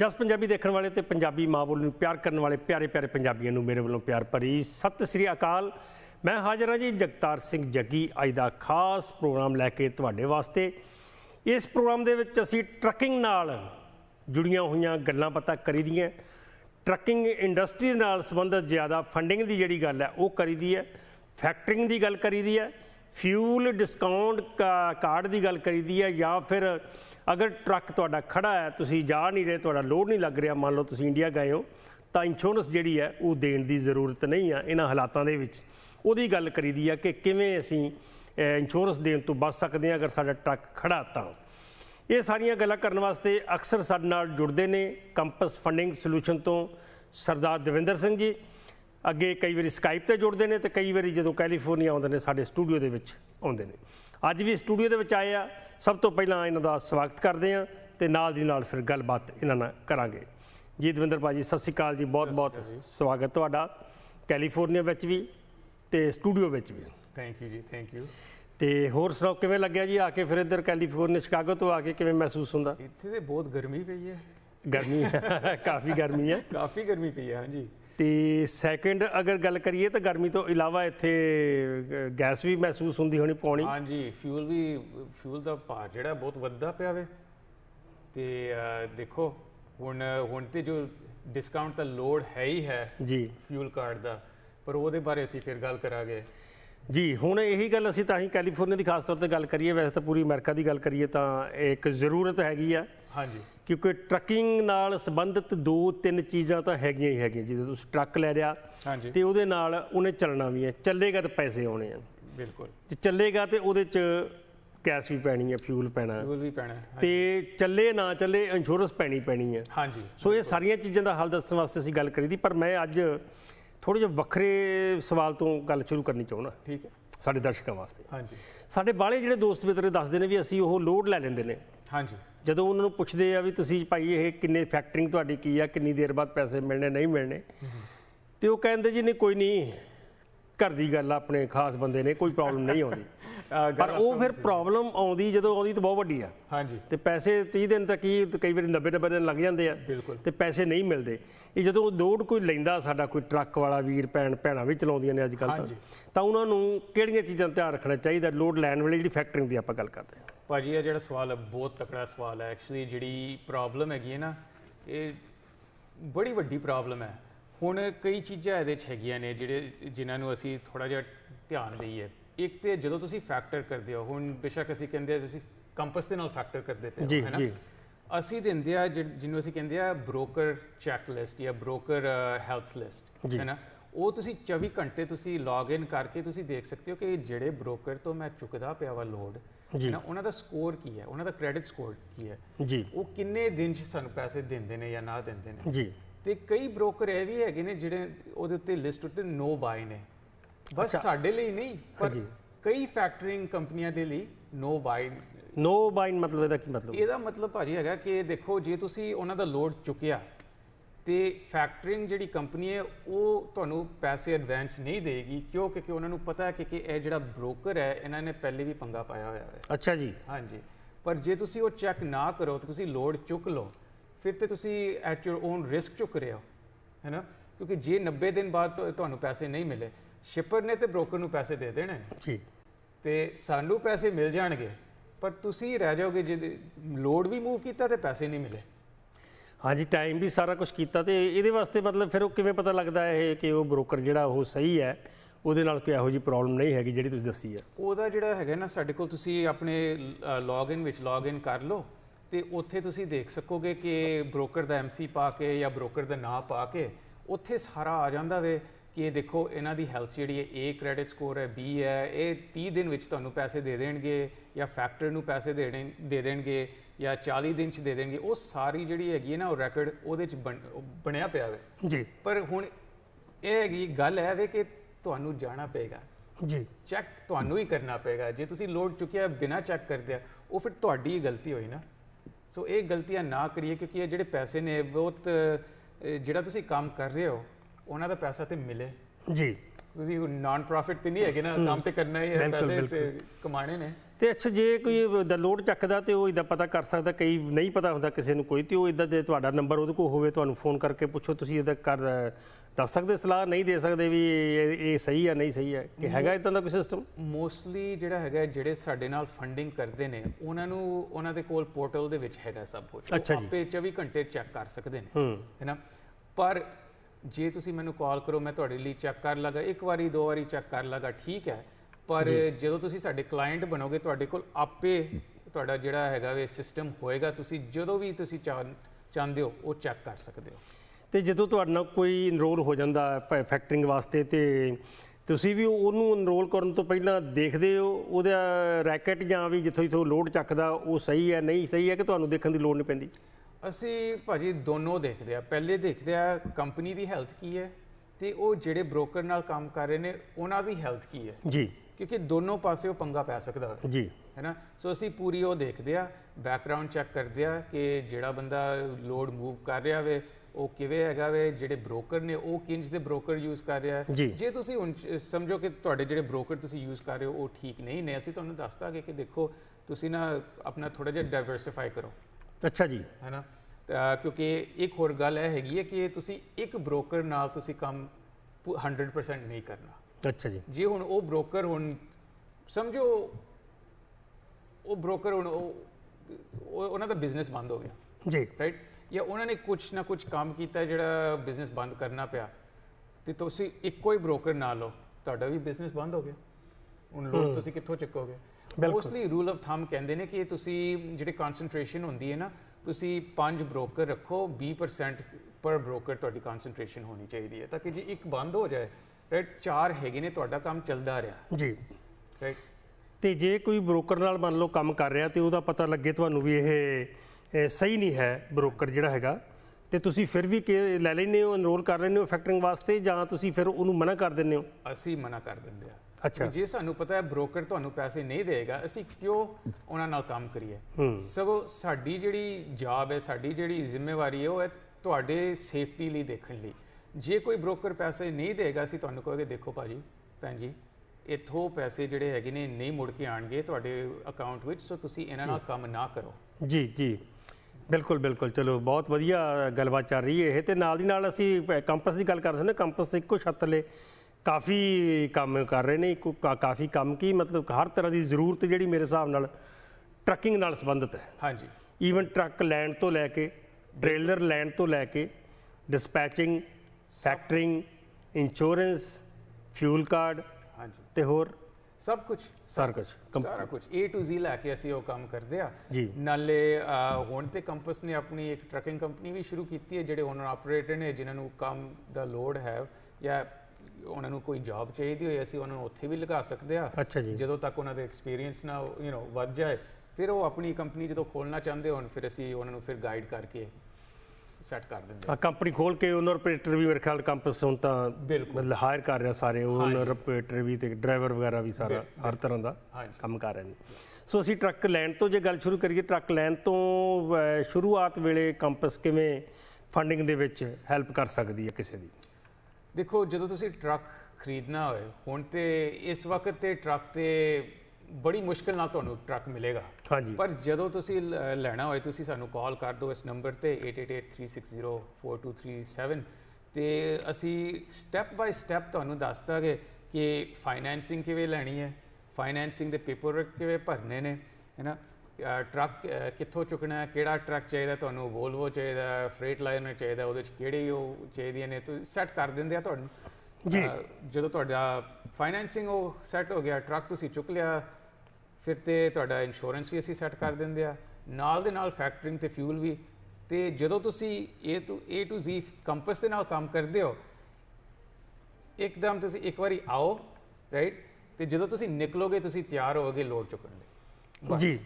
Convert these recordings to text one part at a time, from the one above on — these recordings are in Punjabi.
ਜਸ ਪੰਜਾਬੀ ਦੇਖਣ ਵਾਲੇ ਤੇ ਪੰਜਾਬੀ ਮਾਂ ਬੋਲੀ ਨੂੰ ਪਿਆਰ ਕਰਨ ਵਾਲੇ ਪਿਆਰੇ ਪਿਆਰੇ ਪੰਜਾਬੀਆਂ ਨੂੰ ਮੇਰੇ ਵੱਲੋਂ ਪਿਆਰ ਭਰੀ ਸਤਿ ਸ੍ਰੀ ਅਕਾਲ ਮੈਂ ਹਾਜ਼ਰ ਹਾਂ ਜੀ ਜਗਤਾਰ ਸਿੰਘ ਜੱਗੀ ਅੱਜ ਦਾ ਖਾਸ ਪ੍ਰੋਗਰਾਮ ਲੈ ਕੇ ਤੁਹਾਡੇ ਵਾਸਤੇ ਇਸ ਪ੍ਰੋਗਰਾਮ ਦੇ ਵਿੱਚ ਅਸੀਂ ਟਰੱਕਿੰਗ ਨਾਲ ਜੁੜੀਆਂ ਹੋਈਆਂ ਗੱਲਾਂ ਪਤਾ ਕਰੀਦੀਆਂ ਟਰੱਕਿੰਗ ਇੰਡਸਟਰੀ ਨਾਲ ਸੰਬੰਧਿਤ ਜ਼ਿਆਦਾ ਫੰਡਿੰਗ ਦੀ ਜਿਹੜੀ ਗੱਲ ਹੈ ਉਹ ਕਰੀਦੀ ਹੈ ਫੈਕਟਰਿੰਗ ਦੀ ਗੱਲ ਕਰੀਦੀ ਹੈ ਫਿਊਲ ਡਿਸਕਾਊਂਟ ਕਾਰਡ ਦੀ ਗੱਲ ਕਰੀਦੀ ਹੈ ਜਾਂ ਫਿਰ ਅਗਰ ਟਰੱਕ ਤੁਹਾਡਾ ਖੜਾ ਹੈ ਤੁਸੀਂ ਜਾ ਨਹੀਂ ਰਹੇ ਤੁਹਾਡਾ ਲੋਡ ਨਹੀਂ ਲੱਗ ਰਿਹਾ ਮੰਨ ਲਓ ਤੁਸੀਂ ਇੰਡੀਆ ਗਏ ਹੋ ਤਾਂ ਇੰਸ਼ੋਰੈਂਸ ਜਿਹੜੀ ਹੈ ਉਹ ਦੇਣ ਦੀ ਜ਼ਰੂਰਤ ਨਹੀਂ ਆ ਇਹਨਾਂ ਹਾਲਾਤਾਂ ਦੇ ਵਿੱਚ ਉਹਦੀ ਗੱਲ ਕਰੀਦੀ ਆ ਕਿ ਕਿਵੇਂ ਅਸੀਂ ਇੰਸ਼ੋਰੈਂਸ ਦੇਣ ਤੋਂ ਬਚ ਸਕਦੇ ਹਾਂ ਅਗਰ ਸਾਡਾ ਟਰੱਕ ਖੜਾ ਤਾਂ ਇਹ ਸਾਰੀਆਂ ਗੱਲਾਂ ਕਰਨ ਵਾਸਤੇ ਅਕਸਰ ਸਾਡੇ ਨਾਲ ਜੁੜਦੇ ਨੇ ਕੰਪਸ ਫੰਡਿੰਗ ਸੋਲੂਸ਼ਨ ਤੋਂ ਸਰਦਾਰ ਦਵਿੰਦਰ ਸਿੰਘ ਜੀ ਅੱਗੇ ਕਈ ਵਾਰੀ ਸਕਾਈਪ ਤੇ ਜੁੜਦੇ ਨੇ ਤੇ ਕਈ ਵਾਰੀ ਜਦੋਂ ਕੈਲੀਫੋਰਨੀਆ ਆਉਂਦੇ ਨੇ ਸਾਡੇ ਸਟੂਡੀਓ ਦੇ ਵਿੱਚ ਆਉਂਦੇ ਨੇ ਅੱਜ ਵੀ ਸਟੂਡੀਓ ਦੇ ਵਿੱਚ ਆਏ ਆ ਸਭ ਤੋਂ ਪਹਿਲਾਂ ਇਹਨਾਂ ਦਾ ਸਵਾਗਤ ਕਰਦੇ ਆ ਤੇ ਨਾਲ ਦੀ ਨਾਲ ਫਿਰ ਗੱਲਬਾਤ ਇਹਨਾਂ ਨਾਲ ਕਰਾਂਗੇ ਜੀ ਦਵਿੰਦਰ ਭਾਜੀ ਸਤਿ ਸ਼੍ਰੀ ਅਕਾਲ ਜੀ ਬਹੁਤ ਬਹੁਤ ਸਵਾਗਤ ਤੁਹਾਡਾ ਕੈਲੀਫੋਰਨੀਆ ਵਿੱਚ ਵੀ ਤੇ ਸਟੂਡੀਓ ਵਿੱਚ ਵੀ thank you ji thank you ਤੇ ਹੋਰ ਸੁਣਾਓ ਕਿਵੇਂ ਲੱਗਿਆ ਜੀ ਆ ਕੇ ਫਿਰ ਇੱਧਰ ਕੈਲੀਫੋਰਨੀਆ ਸ਼ਿਕਾਗੋ ਤੋਂ ਆ ਕੇ ਕਿਵੇਂ ਮਹਿਸੂਸ ਹੁੰਦਾ ਇੱਥੇ ਤੇ ਬਹੁਤ ਗਰਮੀ ਪਈ ਹੈ ਗਰਮੀ ਕਾਫੀ ਗਰਮੀ ਹੈ ਕਾਫੀ ਗਰਮੀ ਪਈ ਹੈ ਹਾਂਜੀ ਤੇ ਸੈਕਿੰਡ ਅਗਰ ਗੱਲ ਕਰੀਏ ਤਾਂ ਗਰਮੀ ਤੋਂ ਇਲਾਵਾ ਇੱਥੇ ਗੈਸ ਵੀ ਮਹਿਸੂਸ ਹੁੰਦੀ ਹੋਣੀ ਪਾਣੀ ਹਾਂਜੀ ਫਿਊਲ ਵੀ ਫਿਊਲ ਦਾ ਭਾਅ ਜਿਹੜਾ ਬਹੁਤ ਵੱਧਦਾ ਪਿਆ ਵੇ ਤੇ ਦੇਖੋ ਹੁਣ ਹੁਣ ਤੇ ਜੋ ਡਿਸਕਾਊਂਟ ਦਾ ਲੋਡ ਹੈ ਹੀ ਹੈ ਜੀ ਫਿਊਲ ਕਾਰਡ ਦਾ ਪਰ ਉਹਦੇ ਬਾਰੇ ਅਸੀਂ ਫਿਰ ਗੱਲ ਕਰਾਂਗੇ ਜੀ ਹੁਣ ਇਹੀ ਗੱਲ ਅਸੀਂ ਤਾਂ ਹੀ ਕੈਲੀਫੋਰਨੀਆ ਦੀ ਖਾਸ ਤੌਰ ਤੇ ਗੱਲ ਕਰੀਏ ਵੈਸੇ ਤਾਂ ਪੂਰੀ ਅਮਰੀਕਾ ਦੀ ਗੱਲ ਕਰੀਏ ਤਾਂ ਇੱਕ ਜ਼ਰੂਰਤ ਹੈਗੀ ਆ ਹਾਂਜੀ ਕਿਉਂਕਿ ਟਰਕਿੰਗ ਨਾਲ ਸੰਬੰਧਿਤ ਦੋ ਤਿੰਨ ਚੀਜ਼ਾਂ ਤਾਂ ਹੈਗੀਆਂ ਹੀ ਹੈਗੀਆਂ ਜਿਹਦੇ ਤੁਸੀਂ ਟਰੱਕ ਲੈ ਰਿਆ ਤੇ ਉਹਦੇ ਨਾਲ ਉਹਨੇ ਚੱਲਣਾ ਵੀ ਹੈ ਚੱਲੇਗਾ ਤਾਂ ਪੈਸੇ ਆਉਣੇ ਆ ਬਿਲਕੁਲ ਤੇ ਚੱਲੇਗਾ ਤੇ ਉਹਦੇ 'ਚ ਕੈਸ਼ ਵੀ ਪੈਣੀ ਹੈ ਫਿਊਲ ਪੈਣਾ ਫਿਊਲ ਵੀ ਪੈਣਾ ਤੇ ਚੱਲੇ ਨਾ ਚੱਲੇ ਇੰਸ਼ੋਰੈਂਸ ਪੈਣੀ ਪੈਣੀ ਹੈ ਹਾਂਜੀ ਸੋ ਇਹ ਸਾਰੀਆਂ ਚੀਜ਼ਾਂ ਦਾ ਹੱਲ ਦੱਸਣ ਵਾਸਤੇ ਅਸੀਂ ਗੱਲ ਕਰੀ ਦੀ ਪਰ ਮੈਂ ਅੱਜ ਥੋੜੇ ਜਿਹਾ ਵੱਖਰੇ ਸਵਾਲ ਤੋਂ ਗੱਲ ਸ਼ੁਰੂ ਕਰਨੀ ਚਾਹੁੰਦਾ ਠੀਕ ਹੈ ਸਾਡੇ ਦਰਸ਼ਕਾਂ ਵਾਸਤੇ ਹਾਂਜੀ ਸਾਡੇ ਬਾਲੇ ਜਿਹੜੇ ਦੋਸਤ ਮਿੱਤਰ ਦੱਸਦੇ ਨੇ ਵੀ ਅਸੀਂ ਉਹ ਲੋਡ ਲੈ ਲੈਂਦੇ ਨੇ ਹਾਂਜੀ ਜਦੋਂ ਉਹਨਾਂ ਨੂੰ ਪੁੱਛਦੇ ਆ ਵੀ ਤੁਸੀਂ ਭਾਈ ਇਹ ਕਿੰਨੇ ਫੈਕਟਰਿੰਗ ਤੁਹਾਡੀ ਕੀ ਆ ਕਿੰਨੀ ਦੇਰ ਬਾਅਦ ਪੈਸੇ ਮਿਲਣੇ ਨਹੀਂ ਮਿਲਣੇ ਤੇ ਉਹ ਕਹਿੰਦੇ ਜੀ ਨਹੀਂ ਕੋਈ ਨਹੀਂ ਘਰ ਦੀ ਗੱਲ ਆ ਆਪਣੇ ਖਾਸ ਬੰਦੇ ਨੇ ਕੋਈ ਪ੍ਰੋਬਲਮ ਨਹੀਂ ਆਉਂਦੀ ਪਰ ਉਹ ਫਿਰ ਪ੍ਰੋਬਲਮ ਆਉਂਦੀ ਜਦੋਂ ਆਉਂਦੀ ਤਾਂ ਬਹੁਤ ਵੱਡੀ ਆ ਹਾਂਜੀ ਤੇ ਪੈਸੇ 30 ਦਿਨ ਤੱਕ ਹੀ ਕਈ ਵਾਰੀ 90 90 ਦਿਨ ਲੱਗ ਜਾਂਦੇ ਆ ਤੇ ਪੈਸੇ ਨਹੀਂ ਮਿਲਦੇ ਇਹ ਜਦੋਂ ਲੋਡ ਕੋਈ ਲੈਂਦਾ ਸਾਡਾ ਕੋਈ ਟਰੱਕ ਵਾਲਾ ਵੀਰ ਭੈਣ ਭੈਣਾ ਵੀ ਚਲਾਉਂਦੀਆਂ ਨੇ ਅੱਜ ਕੱਲ ਤਾਂ ਤਾਂ ਉਹਨਾਂ ਨੂੰ ਕਿਹੜੀਆਂ ਚੀਜ਼ਾਂ ਧਿਆਨ ਰੱਖਣਾ ਚਾਹੀਦਾ ਲੋਡ ਲੈਣ ਵੇਲੇ ਜਿਹੜੀ ਫੈਕਟਰਿੰਗ ਦੀ ਆਪਾਂ ਗੱਲ ਕਰਦੇ ਹਾਂ ਭਾਜੀ ਇਹ ਜਿਹੜਾ ਸਵਾਲ ਹੈ ਬਹੁਤ ਤਕੜਾ ਸਵਾਲ ਹੈ ਐਕਚੁਅਲੀ ਜਿਹੜੀ ਪ੍ਰੋਬਲਮ ਹੈਗੀ ਹੈ ਨਾ ਇਹ ਬੜੀ ਵੱਡੀ ਪ੍ਰੋਬਲਮ ਹੈ ਹੁਣ ਕਈ ਚੀਜ਼ਾਂ ਇਹਦੇ ਚ ਹੈਗੀਆਂ ਨੇ ਜਿਹੜੇ ਜਿਨ੍ਹਾਂ ਨੂੰ ਅਸੀਂ ਥੋੜਾ ਜਿਹਾ ਧਿਆਨ ਦੇਈਏ ਇੱਕ ਤੇ ਜਦੋਂ ਤੁਸੀਂ ਫੈਕਟਰ ਕਰਦੇ ਹੋ ਹੁਣ ਬੇਸ਼ੱਕ ਅਸੀਂ ਕਹਿੰਦੇ ਆ ਅਸੀਂ ਕੰਪਸ ਦੇ ਨਾਲ ਫੈਕਟਰ ਕਰਦੇ ਪਏ ਹੈ ਹੈਨਾ ਅਸੀਂ ਦਿੰਦੇ ਆ ਜਿਹਨੂੰ ਅਸੀਂ ਕਹਿੰਦੇ ਆ ਬ੍ਰੋਕਰ ਚੈੱਕ ਲਿਸਟ ਜਾਂ ਬ੍ਰੋਕਰ ਹੈਲਥ ਲਿਸਟ ਹੈਨਾ ਉਹ ਤੁਸੀਂ 24 ਘੰਟੇ ਤੁਸੀਂ ਲੌਗਇਨ ਕਰਕੇ ਤੁਸੀਂ ਦੇਖ ਸਕਦੇ ਹੋ ਕਿ ਜਿਹੜੇ ਬ੍ਰੋਕਰ ਤੋਂ ਮੈਂ ਚੁਕਦਾ ਪਿਆ ਵਾ ਲੋਡ ਹੈਨਾ ਉਹਨਾਂ ਦਾ ਸਕੋਰ ਕੀ ਹੈ ਉਹਨਾਂ ਦਾ ਕ੍ਰੈਡਿਟ ਸਕੋਰ ਕੀ ਹੈ ਜੀ ਉਹ ਕਿੰਨੇ ਦਿਨ 'ਚ ਸਾਨੂੰ ਪੈਸੇ ਦਿੰਦੇ ਨੇ ਜਾਂ ਨਾ ਦਿੰਦੇ ਨੇ ਜੀ ਤੇ ਕਈ ਬ੍ਰੋਕਰ ਇਹ ਵੀ ਹੈਗੇ ਨੇ ਜਿਹੜੇ ਉਹਦੇ ਉੱਤੇ ਲਿਸਟ ਉੱਤੇ ਨੋ ਬਾਈ ਨੇ ਬਸ ਸਾਡੇ ਲਈ ਨਹੀਂ ਪਰ ਕਈ ਫੈਕਟਰਿੰਗ ਕੰਪਨੀਆਂ ਦੇ ਲਈ ਨੋ ਬਾਈ ਨੋ ਬਾਈ ਮਤਲਬ ਇਹਦਾ ਕੀ ਮਤਲਬ ਇਹਦਾ ਮਤਲਬ ਭਾਜੀ ਹੈਗਾ ਕਿ ਦੇਖੋ ਜੇ ਤੁਸੀਂ ਉਹਨਾਂ ਦਾ ਲੋਡ ਚੁੱਕਿਆ ਤੇ ਫੈਕਟਰਿੰਗ ਜਿਹੜੀ ਕੰਪਨੀ ਹੈ ਉਹ ਤੁਹਾਨੂੰ ਪੈਸੇ ਐਡਵਾਂਸ ਨਹੀਂ ਦੇਗੀ ਕਿਉਂਕਿ ਕਿ ਉਹਨਾਂ ਨੂੰ ਪਤਾ ਹੈ ਕਿ ਇਹ ਜਿਹੜਾ ਬ੍ਰੋਕਰ ਹੈ ਇਹਨਾਂ ਨੇ ਪਹਿਲੇ ਵੀ ਪੰਗਾ ਪਾਇਆ ਹੋਇਆ ਹੈ ਅੱਛਾ ਜੀ ਹਾਂਜੀ ਪਰ ਜੇ ਤੁਸੀਂ ਉਹ ਚੈੱਕ ਨਾ ਕਰੋ ਤੁਸੀਂ ਲੋਡ ਚੁੱਕ ਲਓ ਫਿਰ ਤੇ ਤੁਸੀਂ ਐਟ ਯੋਰ ਓਨ ਰਿਸਕ ਚੁੱਕ ਰਹੇ ਹੋ ਹੈਨਾ ਕਿਉਂਕਿ ਜੇ 90 ਦਿਨ ਬਾਅਦ ਤੁਹਾਨੂੰ ਪੈਸੇ ਨਹੀਂ ਮਿਲੇ ਸ਼ਿਪਰ ਨੇ ਤੇ ਬ੍ਰੋਕਰ ਨੂੰ ਪੈਸੇ ਦੇ ਦੇਣੇ ਜੀ ਤੇ ਸਾਨੂੰ ਪੈਸੇ ਮਿਲ ਜਾਣਗੇ ਪਰ ਤੁਸੀਂ ਰਹਿ ਜਾਓਗੇ ਜੇ ਲੋਡ ਵੀ ਮੂਵ ਕੀਤਾ ਤੇ ਪੈਸੇ ਨਹੀਂ ਮਿਲੇ ਹਾਂਜੀ ਟਾਈਮ ਵੀ ਸਾਰਾ ਕੁਝ ਕੀਤਾ ਤੇ ਇਹਦੇ ਵਾਸਤੇ ਮਤਲਬ ਫਿਰ ਉਹ ਕਿਵੇਂ ਪਤਾ ਲੱਗਦਾ ਇਹ ਕਿ ਉਹ ਬ੍ਰੋਕਰ ਜਿਹੜਾ ਉਹ ਸਹੀ ਹੈ ਉਹਦੇ ਨਾਲ ਕੋਈ ਇਹੋ ਜੀ ਪ੍ਰੋਬਲਮ ਨਹੀਂ ਹੈਗੀ ਜਿਹੜੀ ਤੁਸੀਂ ਦੱਸੀ ਹੈ ਉਹਦਾ ਜਿਹੜਾ ਹੈਗਾ ਨਾ ਸਾਡੇ ਕੋਲ ਤੁਸੀਂ ਆਪਣੇ ਲੌਗਇਨ ਵਿੱਚ ਲੌਗਇਨ ਕਰ ਲਓ ਤੇ ਉੱਥੇ ਤੁਸੀਂ ਦੇਖ ਸਕੋਗੇ ਕਿ ਬ੍ਰੋਕਰ ਦਾ ਐਮਸੀ ਪਾ ਕੇ ਜਾਂ ਬ੍ਰੋਕਰ ਦਾ ਨਾਂ ਪਾ ਕੇ ਉੱਥੇ ਸਾਰਾ ਆ ਜਾਂਦਾ ਵੇ ਕਿ ਇਹ ਦੇਖੋ ਇਹਨਾਂ ਦੀ ਹੈਲਥ ਜਿਹੜੀ ਹੈ ਏ ਕ੍ਰੈਡਿਟ ਸਕੋਰ ਹੈ ਬੀ ਹੈ ਇਹ 30 ਦਿਨ ਵਿੱਚ ਤੁਹਾਨੂੰ ਪੈਸੇ ਦੇ ਦੇਣਗੇ ਜਾਂ ਫੈਕਟਰ ਨੂੰ ਪੈਸੇ ਦੇ ਦੇਣਗੇ ਜਾਂ 40 ਦਿਨ ਚ ਦੇ ਦੇਣਗੇ ਉਹ ਸਾਰੀ ਜਿਹੜੀ ਹੈਗੀ ਹੈ ਨਾ ਉਹ ਰੈਕੋਰਡ ਉਹਦੇ ਚ ਬਣਿਆ ਪਿਆ ਵੇ ਜੀ ਪਰ ਹੁਣ ਇਹ ਹੈਗੀ ਗੱਲ ਹੈ ਵੇ ਕਿ ਤੁਹਾਨੂੰ ਜਾਣਾ ਪਏਗਾ ਜੀ ਚੈੱਕ ਤੁਹਾਨੂੰ ਹੀ ਕਰਨਾ ਪਏਗਾ ਜੇ ਤੁਸੀਂ ਲੋਡ ਚੁੱਕਿਆ ਬਿਨਾ ਚੈੱਕ ਕਰਦੇ ਆ ਉਹ ਫਿਰ ਤੁਹਾਡੀ ਹੀ ਗਲਤੀ ਹੋਈ ਨਾ ਸੋ ਇਹ ਗਲਤੀਆਂ ਨਾ ਕਰੀਏ ਕਿਉਂਕਿ ਇਹ ਜਿਹੜੇ ਪੈਸੇ ਨੇ ਬਹੁਤ ਜਿਹੜਾ ਤੁਸੀਂ ਕੰਮ ਕਰ ਰਹੇ ਹੋ ਉਹਨਾਂ ਦਾ ਪੈਸਾ ਤੇ ਮਿਲੇ ਜੀ ਤੁਸੀਂ ਨਾਨ ਪ੍ਰੋਫਿਟ ਤੇ ਨਹੀਂ ਹੈਗੇ ਨਾ ਕੰਮ ਤੇ ਕਰਨਾ ਹੀ ਹੈ ਪੈਸੇ ਤੇ ਕਮਾਣੇ ਨੇ ਤੇ ਅੱਛਾ ਜੇ ਕੋਈ ਦਾ ਲੋਡ ਚੱਕਦਾ ਤੇ ਉਹ ਇਦਾਂ ਪਤਾ ਕਰ ਸਕਦਾ ਕਈ ਨਹੀਂ ਪਤਾ ਹੁੰਦਾ ਕਿਸੇ ਨੂੰ ਕੋਈ ਤੇ ਉਹ ਇਦਾਂ ਦੇ ਤੁਹਾਡਾ ਨੰਬਰ ਉਹਦੇ ਕੋਲ ਹੋਵੇ ਤੁਹਾਨੂੰ ਫੋਨ ਕਰਕੇ ਪੁੱਛੋ ਤੁਸੀਂ ਇਹਦਾ ਕਰ ਦੱਸ ਸਕਦੇ ਸਲਾਹ ਨਹੀਂ ਦੇ ਸਕਦੇ ਵੀ ਇਹ ਸਹੀ ਆ ਨਹੀਂ ਸਹੀ ਆ ਕਿ ਹੈਗਾ ਇਦਾਂ ਦਾ ਕੋਈ ਸਿਸਟਮ ਮੋਸਟਲੀ ਜਿਹੜਾ ਹੈਗਾ ਜਿਹੜੇ ਸਾਡੇ ਨਾਲ ਫੰਡਿੰਗ ਕਰਦੇ ਨੇ ਉਹਨਾਂ ਨੂੰ ਉਹਨਾਂ ਦੇ ਕੋਲ ਪੋਰਟਲ ਦੇ ਵਿੱਚ ਹੈਗਾ ਸਭ ਕੁਝ ਆਪੇ 24 ਘੰਟੇ ਚੈੱਕ ਕਰ ਸਕਦੇ ਨੇ ਹੈਨਾ ਪਰ ਜੇ ਤੁਸੀਂ ਮੈਨੂੰ ਕਾਲ ਕਰੋ ਮੈਂ ਤੁਹਾਡੇ ਲਈ ਚੈੱਕ ਕਰ ਲਗਾ ਇੱਕ ਵਾਰੀ ਦੋ ਵਾਰੀ ਚੈੱਕ ਕਰ ਲਗਾ ਠੀਕ ਹੈ ਪਰ ਜਦੋਂ ਤੁਸੀਂ ਸਾਡੇ ਕਲਾਇੰਟ ਬਣੋਗੇ ਤੁਹਾਡੇ ਕੋਲ ਆਪੇ ਤੁਹਾਡਾ ਜਿਹੜਾ ਹੈਗਾ ਵੇ ਸਿਸਟਮ ਹੋਏਗਾ ਤੁਸੀਂ ਜਦੋਂ ਵੀ ਤੁਸੀਂ ਚਾਹੁੰਦੇ ਹੋ ਉਹ ਚੈੱਕ ਕਰ ਸਕਦੇ ਹੋ ਤੇ ਜਦੋਂ ਤੁਹਾਡੇ ਨਾਲ ਕੋਈ ਇਨਰੋਲ ਹੋ ਜਾਂਦਾ ਫੈਕਟਰਿੰਗ ਵਾਸਤੇ ਤੇ ਤੁਸੀਂ ਵੀ ਉਹਨੂੰ ਇਨਰੋਲ ਕਰਨ ਤੋਂ ਪਹਿਲਾਂ ਦੇਖਦੇ ਹੋ ਉਹਦਾ ਰੈਕਟ ਜਾਂ ਵੀ ਜਿੱਥੋਂ ਜਿੱਥੋਂ ਲੋਡ ਚੱਕਦਾ ਉਹ ਸਹੀ ਹੈ ਨਹੀਂ ਸਹੀ ਹੈ ਕਿ ਤੁਹਾਨੂੰ ਦੇਖਣ ਦੀ ਲੋੜ ਨਹੀਂ ਪੈਂਦੀ ਅਸੀਂ ਭਾਜੀ ਦੋਨੋਂ ਦੇਖਦੇ ਆ ਪਹਿਲੇ ਦੇਖਦੇ ਆ ਕੰਪਨੀ ਦੀ ਹੈਲਥ ਕੀ ਹੈ ਤੇ ਉਹ ਜਿਹੜੇ ਬ੍ਰੋਕਰ ਨਾਲ ਕੰਮ ਕਰ ਰਹੇ ਨੇ ਉਹਨਾਂ ਦੀ ਹੈਲਥ ਕੀ ਹੈ ਜੀ ਕਿਉਂਕਿ ਦੋਨੋਂ ਪਾਸੇ ਉਹ ਪੰਗਾ ਪੈ ਸਕਦਾ ਜੀ ਹੈਨਾ ਸੋ ਅਸੀਂ ਪੂਰੀ ਉਹ ਦੇਖਦੇ ਆ ਬੈਕਗ੍ਰਾਉਂਡ ਚੈੱਕ ਕਰਦੇ ਆ ਕਿ ਜਿਹੜਾ ਬੰਦਾ ਲੋਡ ਮੂਵ ਕਰ ਰਿਹਾ ਵੇ ਉਹ ਕਿਵੇਂ ਹੈਗਾ ਵੇ ਜਿਹੜੇ ਬ੍ਰੋਕਰ ਨੇ ਉਹ ਕਿੰਜ ਦੇ ਬ੍ਰੋਕਰ ਯੂਜ਼ ਕਰ ਰਿਹਾ ਜੇ ਤੁਸੀਂ ਸਮਝੋ ਕਿ ਤੁਹਾਡੇ ਜਿਹੜੇ ਬ੍ਰੋਕਰ ਤੁਸੀਂ ਯੂਜ਼ ਕਰ ਰਹੇ ਹੋ ਉਹ ਠੀਕ ਨਹੀਂ ਨੇ ਅਸੀਂ ਤੁਹਾਨੂੰ ਦੱਸਦਾ ਕਿ ਦੇਖੋ ਤੁਸੀਂ ਨਾ ਆਪਣਾ ਥੋੜਾ ਜਿਹਾ ਡਾਈਵਰਸਿਫਾਈ ਕਰੋ ਅੱਛਾ ਜੀ ਹੈਨਾ ਕਿਉਂਕਿ ਇੱਕ ਹੋਰ ਗੱਲ ਹੈ ਹੈਗੀ ਹੈ ਕਿ ਤੁਸੀਂ ਇੱਕ ਬ੍ਰੋਕਰ ਨਾਲ ਤੁਸੀਂ ਕੰਮ 100% ਨਹੀਂ ਕਰਨਾ ਅੱਛਾ ਜੀ ਜੇ ਹੁਣ ਉਹ ਬ੍ਰੋਕਰ ਹੁਣ ਸਮਝੋ ਉਹ ਬ੍ਰੋਕਰ ਹੁਣ ਉਹ ਉਹਨਾਂ ਦਾ ਬਿਜ਼ਨਸ ਬੰਦ ਹੋ ਗਿਆ ਜੀ ਰਾਈਟ ਜਾਂ ਉਹਨਾਂ ਨੇ ਕੁਝ ਨਾ ਕੁਝ ਕੰਮ ਕੀਤਾ ਜਿਹੜਾ ਬਿਜ਼ਨਸ ਬੰਦ ਕਰਨਾ ਪਿਆ ਤੇ ਤੁਸੀਂ ਇੱਕੋ ਹੀ ਬ੍ਰੋਕਰ ਨਾ ਲਓ ਤੁਹਾਡਾ ਵੀ ਬਿਜ਼ਨਸ ਬੰਦ ਹੋ ਗਿਆ ਉਹਨ ਲੋਕ ਤੁਸੀਂ ਕਿੱਥੋਂ ਚੱਕੋਗੇ ਉਸ ਲਈ ਰੂਲ ਆਫ ਥੰਮ ਕਹਿੰਦੇ ਨੇ ਕਿ ਤੁਸੀਂ ਜਿਹੜੇ ਕਨਸੈਂਟ੍ਰੇਸ਼ਨ ਹੁੰਦੀ ਹੈ ਨਾ ਤੁਸੀਂ ਪੰਜ ਬ੍ਰੋਕਰ ਰੱਖੋ 20% ਪਰ ਬ੍ਰੋਕਰ ਤੁਹਾਡੀ ਕਨਸੈਂਟ੍ਰੇਸ਼ਨ ਹੋਣੀ ਚਾਹੀਦੀ ਹੈ ਤਾਂ ਕਿ ਜੇ ਇੱਕ ਬੰਦ ਹੋ ਜਾਏ ਰਾਈਟ ਚਾਰ ਹੈਗੇ ਨੇ ਤੁਹਾਡਾ ਕੰਮ ਚੱਲਦਾ ਰਿਹਾ ਜੀ ਰਾਈਟ ਤੇ ਜੇ ਕੋਈ ਬ੍ਰੋਕਰ ਨਾਲ ਮੰਨ ਲਓ ਕੰਮ ਕਰ ਰਿਹਾ ਤੇ ਉਹਦਾ ਪਤਾ ਲੱਗੇ ਤੁਹਾਨੂੰ ਵੀ ਇਹ ਸਹੀ ਨਹੀਂ ਹੈ ਬ੍ਰੋਕਰ ਜਿਹੜਾ ਹੈਗਾ ਤੇ ਤੁਸੀਂ ਫਿਰ ਵੀ ਲੈ ਲੈਨੇ ਹੋ ਐਨਰੋਲ ਕਰ ਲੈਨੇ ਹੋ ਫੈਕਟਰਿੰਗ ਵਾਸਤੇ ਜਾਂ ਤੁਸੀਂ ਫਿਰ ਉਹਨੂੰ ਮਨਾ ਕਰ ਦਿੰਦੇ ਹੋ ਅਸੀਂ ਮਨਾ ਕਰ ਦਿੰਦੇ ਆ ਅੱਛਾ ਜੇ ਸਾਨੂੰ ਪਤਾ ਹੈ ਬ੍ਰੋਕਰ ਤੁਹਾਨੂੰ ਪੈਸੇ ਨਹੀਂ ਦੇਗਾ ਅਸੀਂ ਕਿਉਂ ਉਹਨਾਂ ਨਾਲ ਕੰਮ ਕਰੀਏ ਸਗੋਂ ਸਾਡੀ ਜਿਹੜੀ ਜੌਬ ਹੈ ਸਾਡੀ ਜਿਹੜੀ ਜ਼ਿੰਮੇਵਾਰੀ ਹੈ ਉਹ ਹੈ ਤੁਹਾਡੇ ਸੇਫਟੀ ਲਈ ਦੇਖਣ ਲਈ ਜੇ ਕੋਈ ਬ੍ਰੋਕਰ ਪੈਸੇ ਨਹੀਂ ਦੇਗਾ ਅਸੀਂ ਤੁਹਾਨੂੰ ਕਹਾਂਗੇ ਦੇਖੋ ਭਾਜੀ ਭੈਣ ਜੀ ਇਥੋਂ ਪੈਸੇ ਜਿਹੜੇ ਹੈਗੇ ਨੇ ਨਹੀਂ ਮੁੜ ਕੇ ਆਣਗੇ ਤੁਹਾਡੇ ਅਕਾਊਂਟ ਵਿੱਚ ਸੋ ਤੁਸੀਂ ਇਹਨਾਂ ਨਾਲ ਕੰਮ ਨਾ ਕਰੋ ਜੀ ਜੀ ਬਿਲਕੁਲ ਬਿਲਕੁਲ ਚਲੋ ਬਹੁਤ ਵਧੀਆ ਗੱਲਬਾਤ ਚੱਲ ਰਹੀ ਹੈ ਇਹ ਤੇ ਨਾਲ ਦੀ ਨਾਲ ਅਸੀਂ ਕੰਪਸ ਦੀ ਗੱਲ ਕਰ ਰਹੇ ਨਾ ਕੰਪਸ ਇੱਕੋ ਛੱਤ ਲੈ ਕਾਫੀ ਕੰਮ ਕਰ ਰਹੇ ਨੇ ਕਾਫੀ ਕੰਮ ਕੀ ਮਤਲਬ ਹਰ ਤਰ੍ਹਾਂ ਦੀ ਜ਼ਰੂਰਤ ਜਿਹੜੀ ਮੇਰੇ ਹਿਸਾਬ ਨਾਲ ਟਰੱਕਿੰਗ ਨਾਲ ਸੰਬੰਧਿਤ ਹੈ ਹਾਂਜੀ ਈਵਨ ਟਰੱਕ ਲੈਣ ਤੋਂ ਲੈ ਕੇ ਟ੍ਰੇਲਰ ਲੈਣ ਤੋਂ ਲੈ ਕੇ dispatching factoring insurance fuel card ਹਾਂਜੀ ਤੇ ਹੋਰ ਸਭ ਕੁਝ ਸਾਰਾ ਕੁਝ ਸਾਰਾ ਕੁਝ A to Z ਲੈ ਕੇ ਅਸੀਂ ਉਹ ਕੰਮ ਕਰਦੇ ਆ ਨਾਲੇ ਹੁਣ ਤੇ ਕੰਪਸ ਨੇ ਆਪਣੀ ਇੱਕ ਟਰਕਿੰਗ ਕੰਪਨੀ ਵੀ ਸ਼ੁਰੂ ਕੀਤੀ ਹੈ ਜਿਹੜੇ ਹੁਣ ਆਪਰੇਟਰ ਨੇ ਜਿਨ੍ਹਾਂ ਨੂੰ ਕੰਮ ਦਾ ਲੋਡ ਹੈ ਜਾਂ ਉਹਨਾਂ ਨੂੰ ਕੋਈ ਜੌਬ ਚਾਹੀਦੀ ਹੋਏ ਅਸੀਂ ਉਹਨਾਂ ਨੂੰ ਉੱਥੇ ਵੀ ਲਗਾ ਸਕਦੇ ਆ ਜਦੋਂ ਤੱਕ ਉਹਨਾਂ ਦੇ ਐਕਸਪੀਰੀਅੰਸ ਨਾ ਯੂ نو ਵੱਧ ਜਾਏ ਫਿਰ ਉਹ ਆਪਣੀ ਕੰਪਨੀ ਜਦੋਂ ਖੋਲਣਾ ਚਾਹੁੰਦੇ ਹੋਣ ਫਿਰ ਅਸੀਂ ਉਹਨਾਂ ਨੂੰ ਫਿਰ ਗਾਈਡ ਕਰਕੇ ਸੈੱਟ ਕਰ ਦਿੰਦੇ ਆ ਕੰਪਨੀ ਖੋਲ ਕੇ ਓਨਰ ਆਪਰੇਟਰ ਵੀ ਮੇਰੇ ਖਿਆਲ ਕੰਪਸ ਹੁਣ ਤਾਂ ਬਿਲਕੁਲ ਹਾਇਰ ਕਰ ਰਿਹਾ ਸਾਰੇ ਓਨਰ ਆਪਰੇਟਰ ਵੀ ਤੇ ਡਰਾਈਵਰ ਵਗੈਰਾ ਵੀ ਸਾਰਾ ਹਰ ਤਰ੍ਹਾਂ ਦਾ ਕੰਮ ਕਰ ਰਹੇ ਨੇ ਸੋ ਅਸੀਂ ਟਰੱਕ ਲੈਣ ਤੋਂ ਜੇ ਗੱਲ ਸ਼ੁਰੂ ਕਰੀਏ ਟਰੱਕ ਲੈਣ ਤੋਂ ਸ਼ੁਰੂਆਤ ਵੇਲੇ ਕੰਪਸ ਕਿਵੇਂ ਫੰਡਿੰਗ ਦੇ ਵਿੱਚ ਹੈਲਪ ਕਰ ਸਕਦੀ ਹੈ ਕਿਸੇ ਦੀ ਦੇਖੋ ਜਦੋਂ ਤੁਸੀਂ ਟਰੱਕ ਖਰੀਦਣਾ ਹੋਏ ਹੁਣ ਤੇ ਇਸ ਵਕਤ ਤੇ ਟਰੱਕ ਤੇ ਬੜੀ ਮੁਸ਼ਕਲ ਨਾਲ ਤੁਹਾਨੂੰ ਟਰੱਕ ਮਿਲੇਗਾ ਹਾਂਜੀ ਪਰ ਜਦੋਂ ਤੁਸੀਂ ਲੈਣਾ ਹੋਏ ਤੁਸੀਂ ਸਾਨੂੰ ਕਾਲ ਕਰ ਦਿਓ ਇਸ ਨੰਬਰ ਤੇ 8883604237 ਤੇ ਅਸੀਂ ਸਟੈਪ ਬਾਈ ਸਟੈਪ ਤੁਹਾਨੂੰ ਦੱਸ ਦਾਂਗੇ ਕਿ ਫਾਈਨੈਂਸਿੰਗ ਕਿਵੇਂ ਲੈਣੀ ਹੈ ਫਾਈਨੈਂਸਿੰਗ ਦੇ ਪੇਪਰ ਕਿਵੇਂ ਭਰਨੇ ਨੇ ਹੈਨਾ ਟਰੱਕ ਕਿੱਥੋਂ ਚੁਕਣਾ ਹੈ ਕਿਹੜਾ ਟਰੱਕ ਚਾਹੀਦਾ ਤੁਹਾਨੂੰ ਵੋਲਵੋ ਚਾਹੀਦਾ ਫਰੇਟ ਲਾਈਨਰ ਚਾਹੀਦਾ ਉਹਦੇ ਵਿੱਚ ਕਿਹੜੇ ਉਹ ਚਾਹੀਦੀਆਂ ਨੇ ਤੁਸੀਂ ਸੈੱਟ ਕਰ ਦਿੰਦੇ ਆ ਤੁਹਾਨੂੰ ਜੀ ਜਦੋਂ ਤੁਹਾਡਾ ਫਾਈਨੈਂਸਿੰਗ ਉਹ ਸੈੱਟ ਹੋ ਗਿਆ ਟਰੱਕ ਤੁਸੀਂ ਚੁੱਕ ਲਿਆ ਫਿਰ ਤੇ ਤੁਹਾਡਾ ਇੰਸ਼ੋਰੈਂਸ ਵੀ ਅਸੀਂ ਸੈੱਟ ਕਰ ਦਿੰਦੇ ਆ ਨਾਲ ਦੇ ਨਾਲ ਫੈਕਟਰਿੰਗ ਤੇ ਫਿਊਲ ਵੀ ਤੇ ਜਦੋਂ ਤੁਸੀਂ A ਤੋਂ A to Z ਕੰਪਸ ਦੇ ਨਾਲ ਕੰਮ ਕਰਦੇ ਹੋ ਇੱਕਦਮ ਤੁਸੀਂ ਇੱਕ ਵਾਰੀ ਆਓ ਰਾਈਟ ਤੇ ਜਦੋਂ ਤੁਸੀਂ ਨਿਕਲੋਗੇ ਤੁਸੀਂ ਤਿਆਰ ਹੋਗੇ ਲੋਡ ਚੁੱਕਣ ਲਈ ਜੀ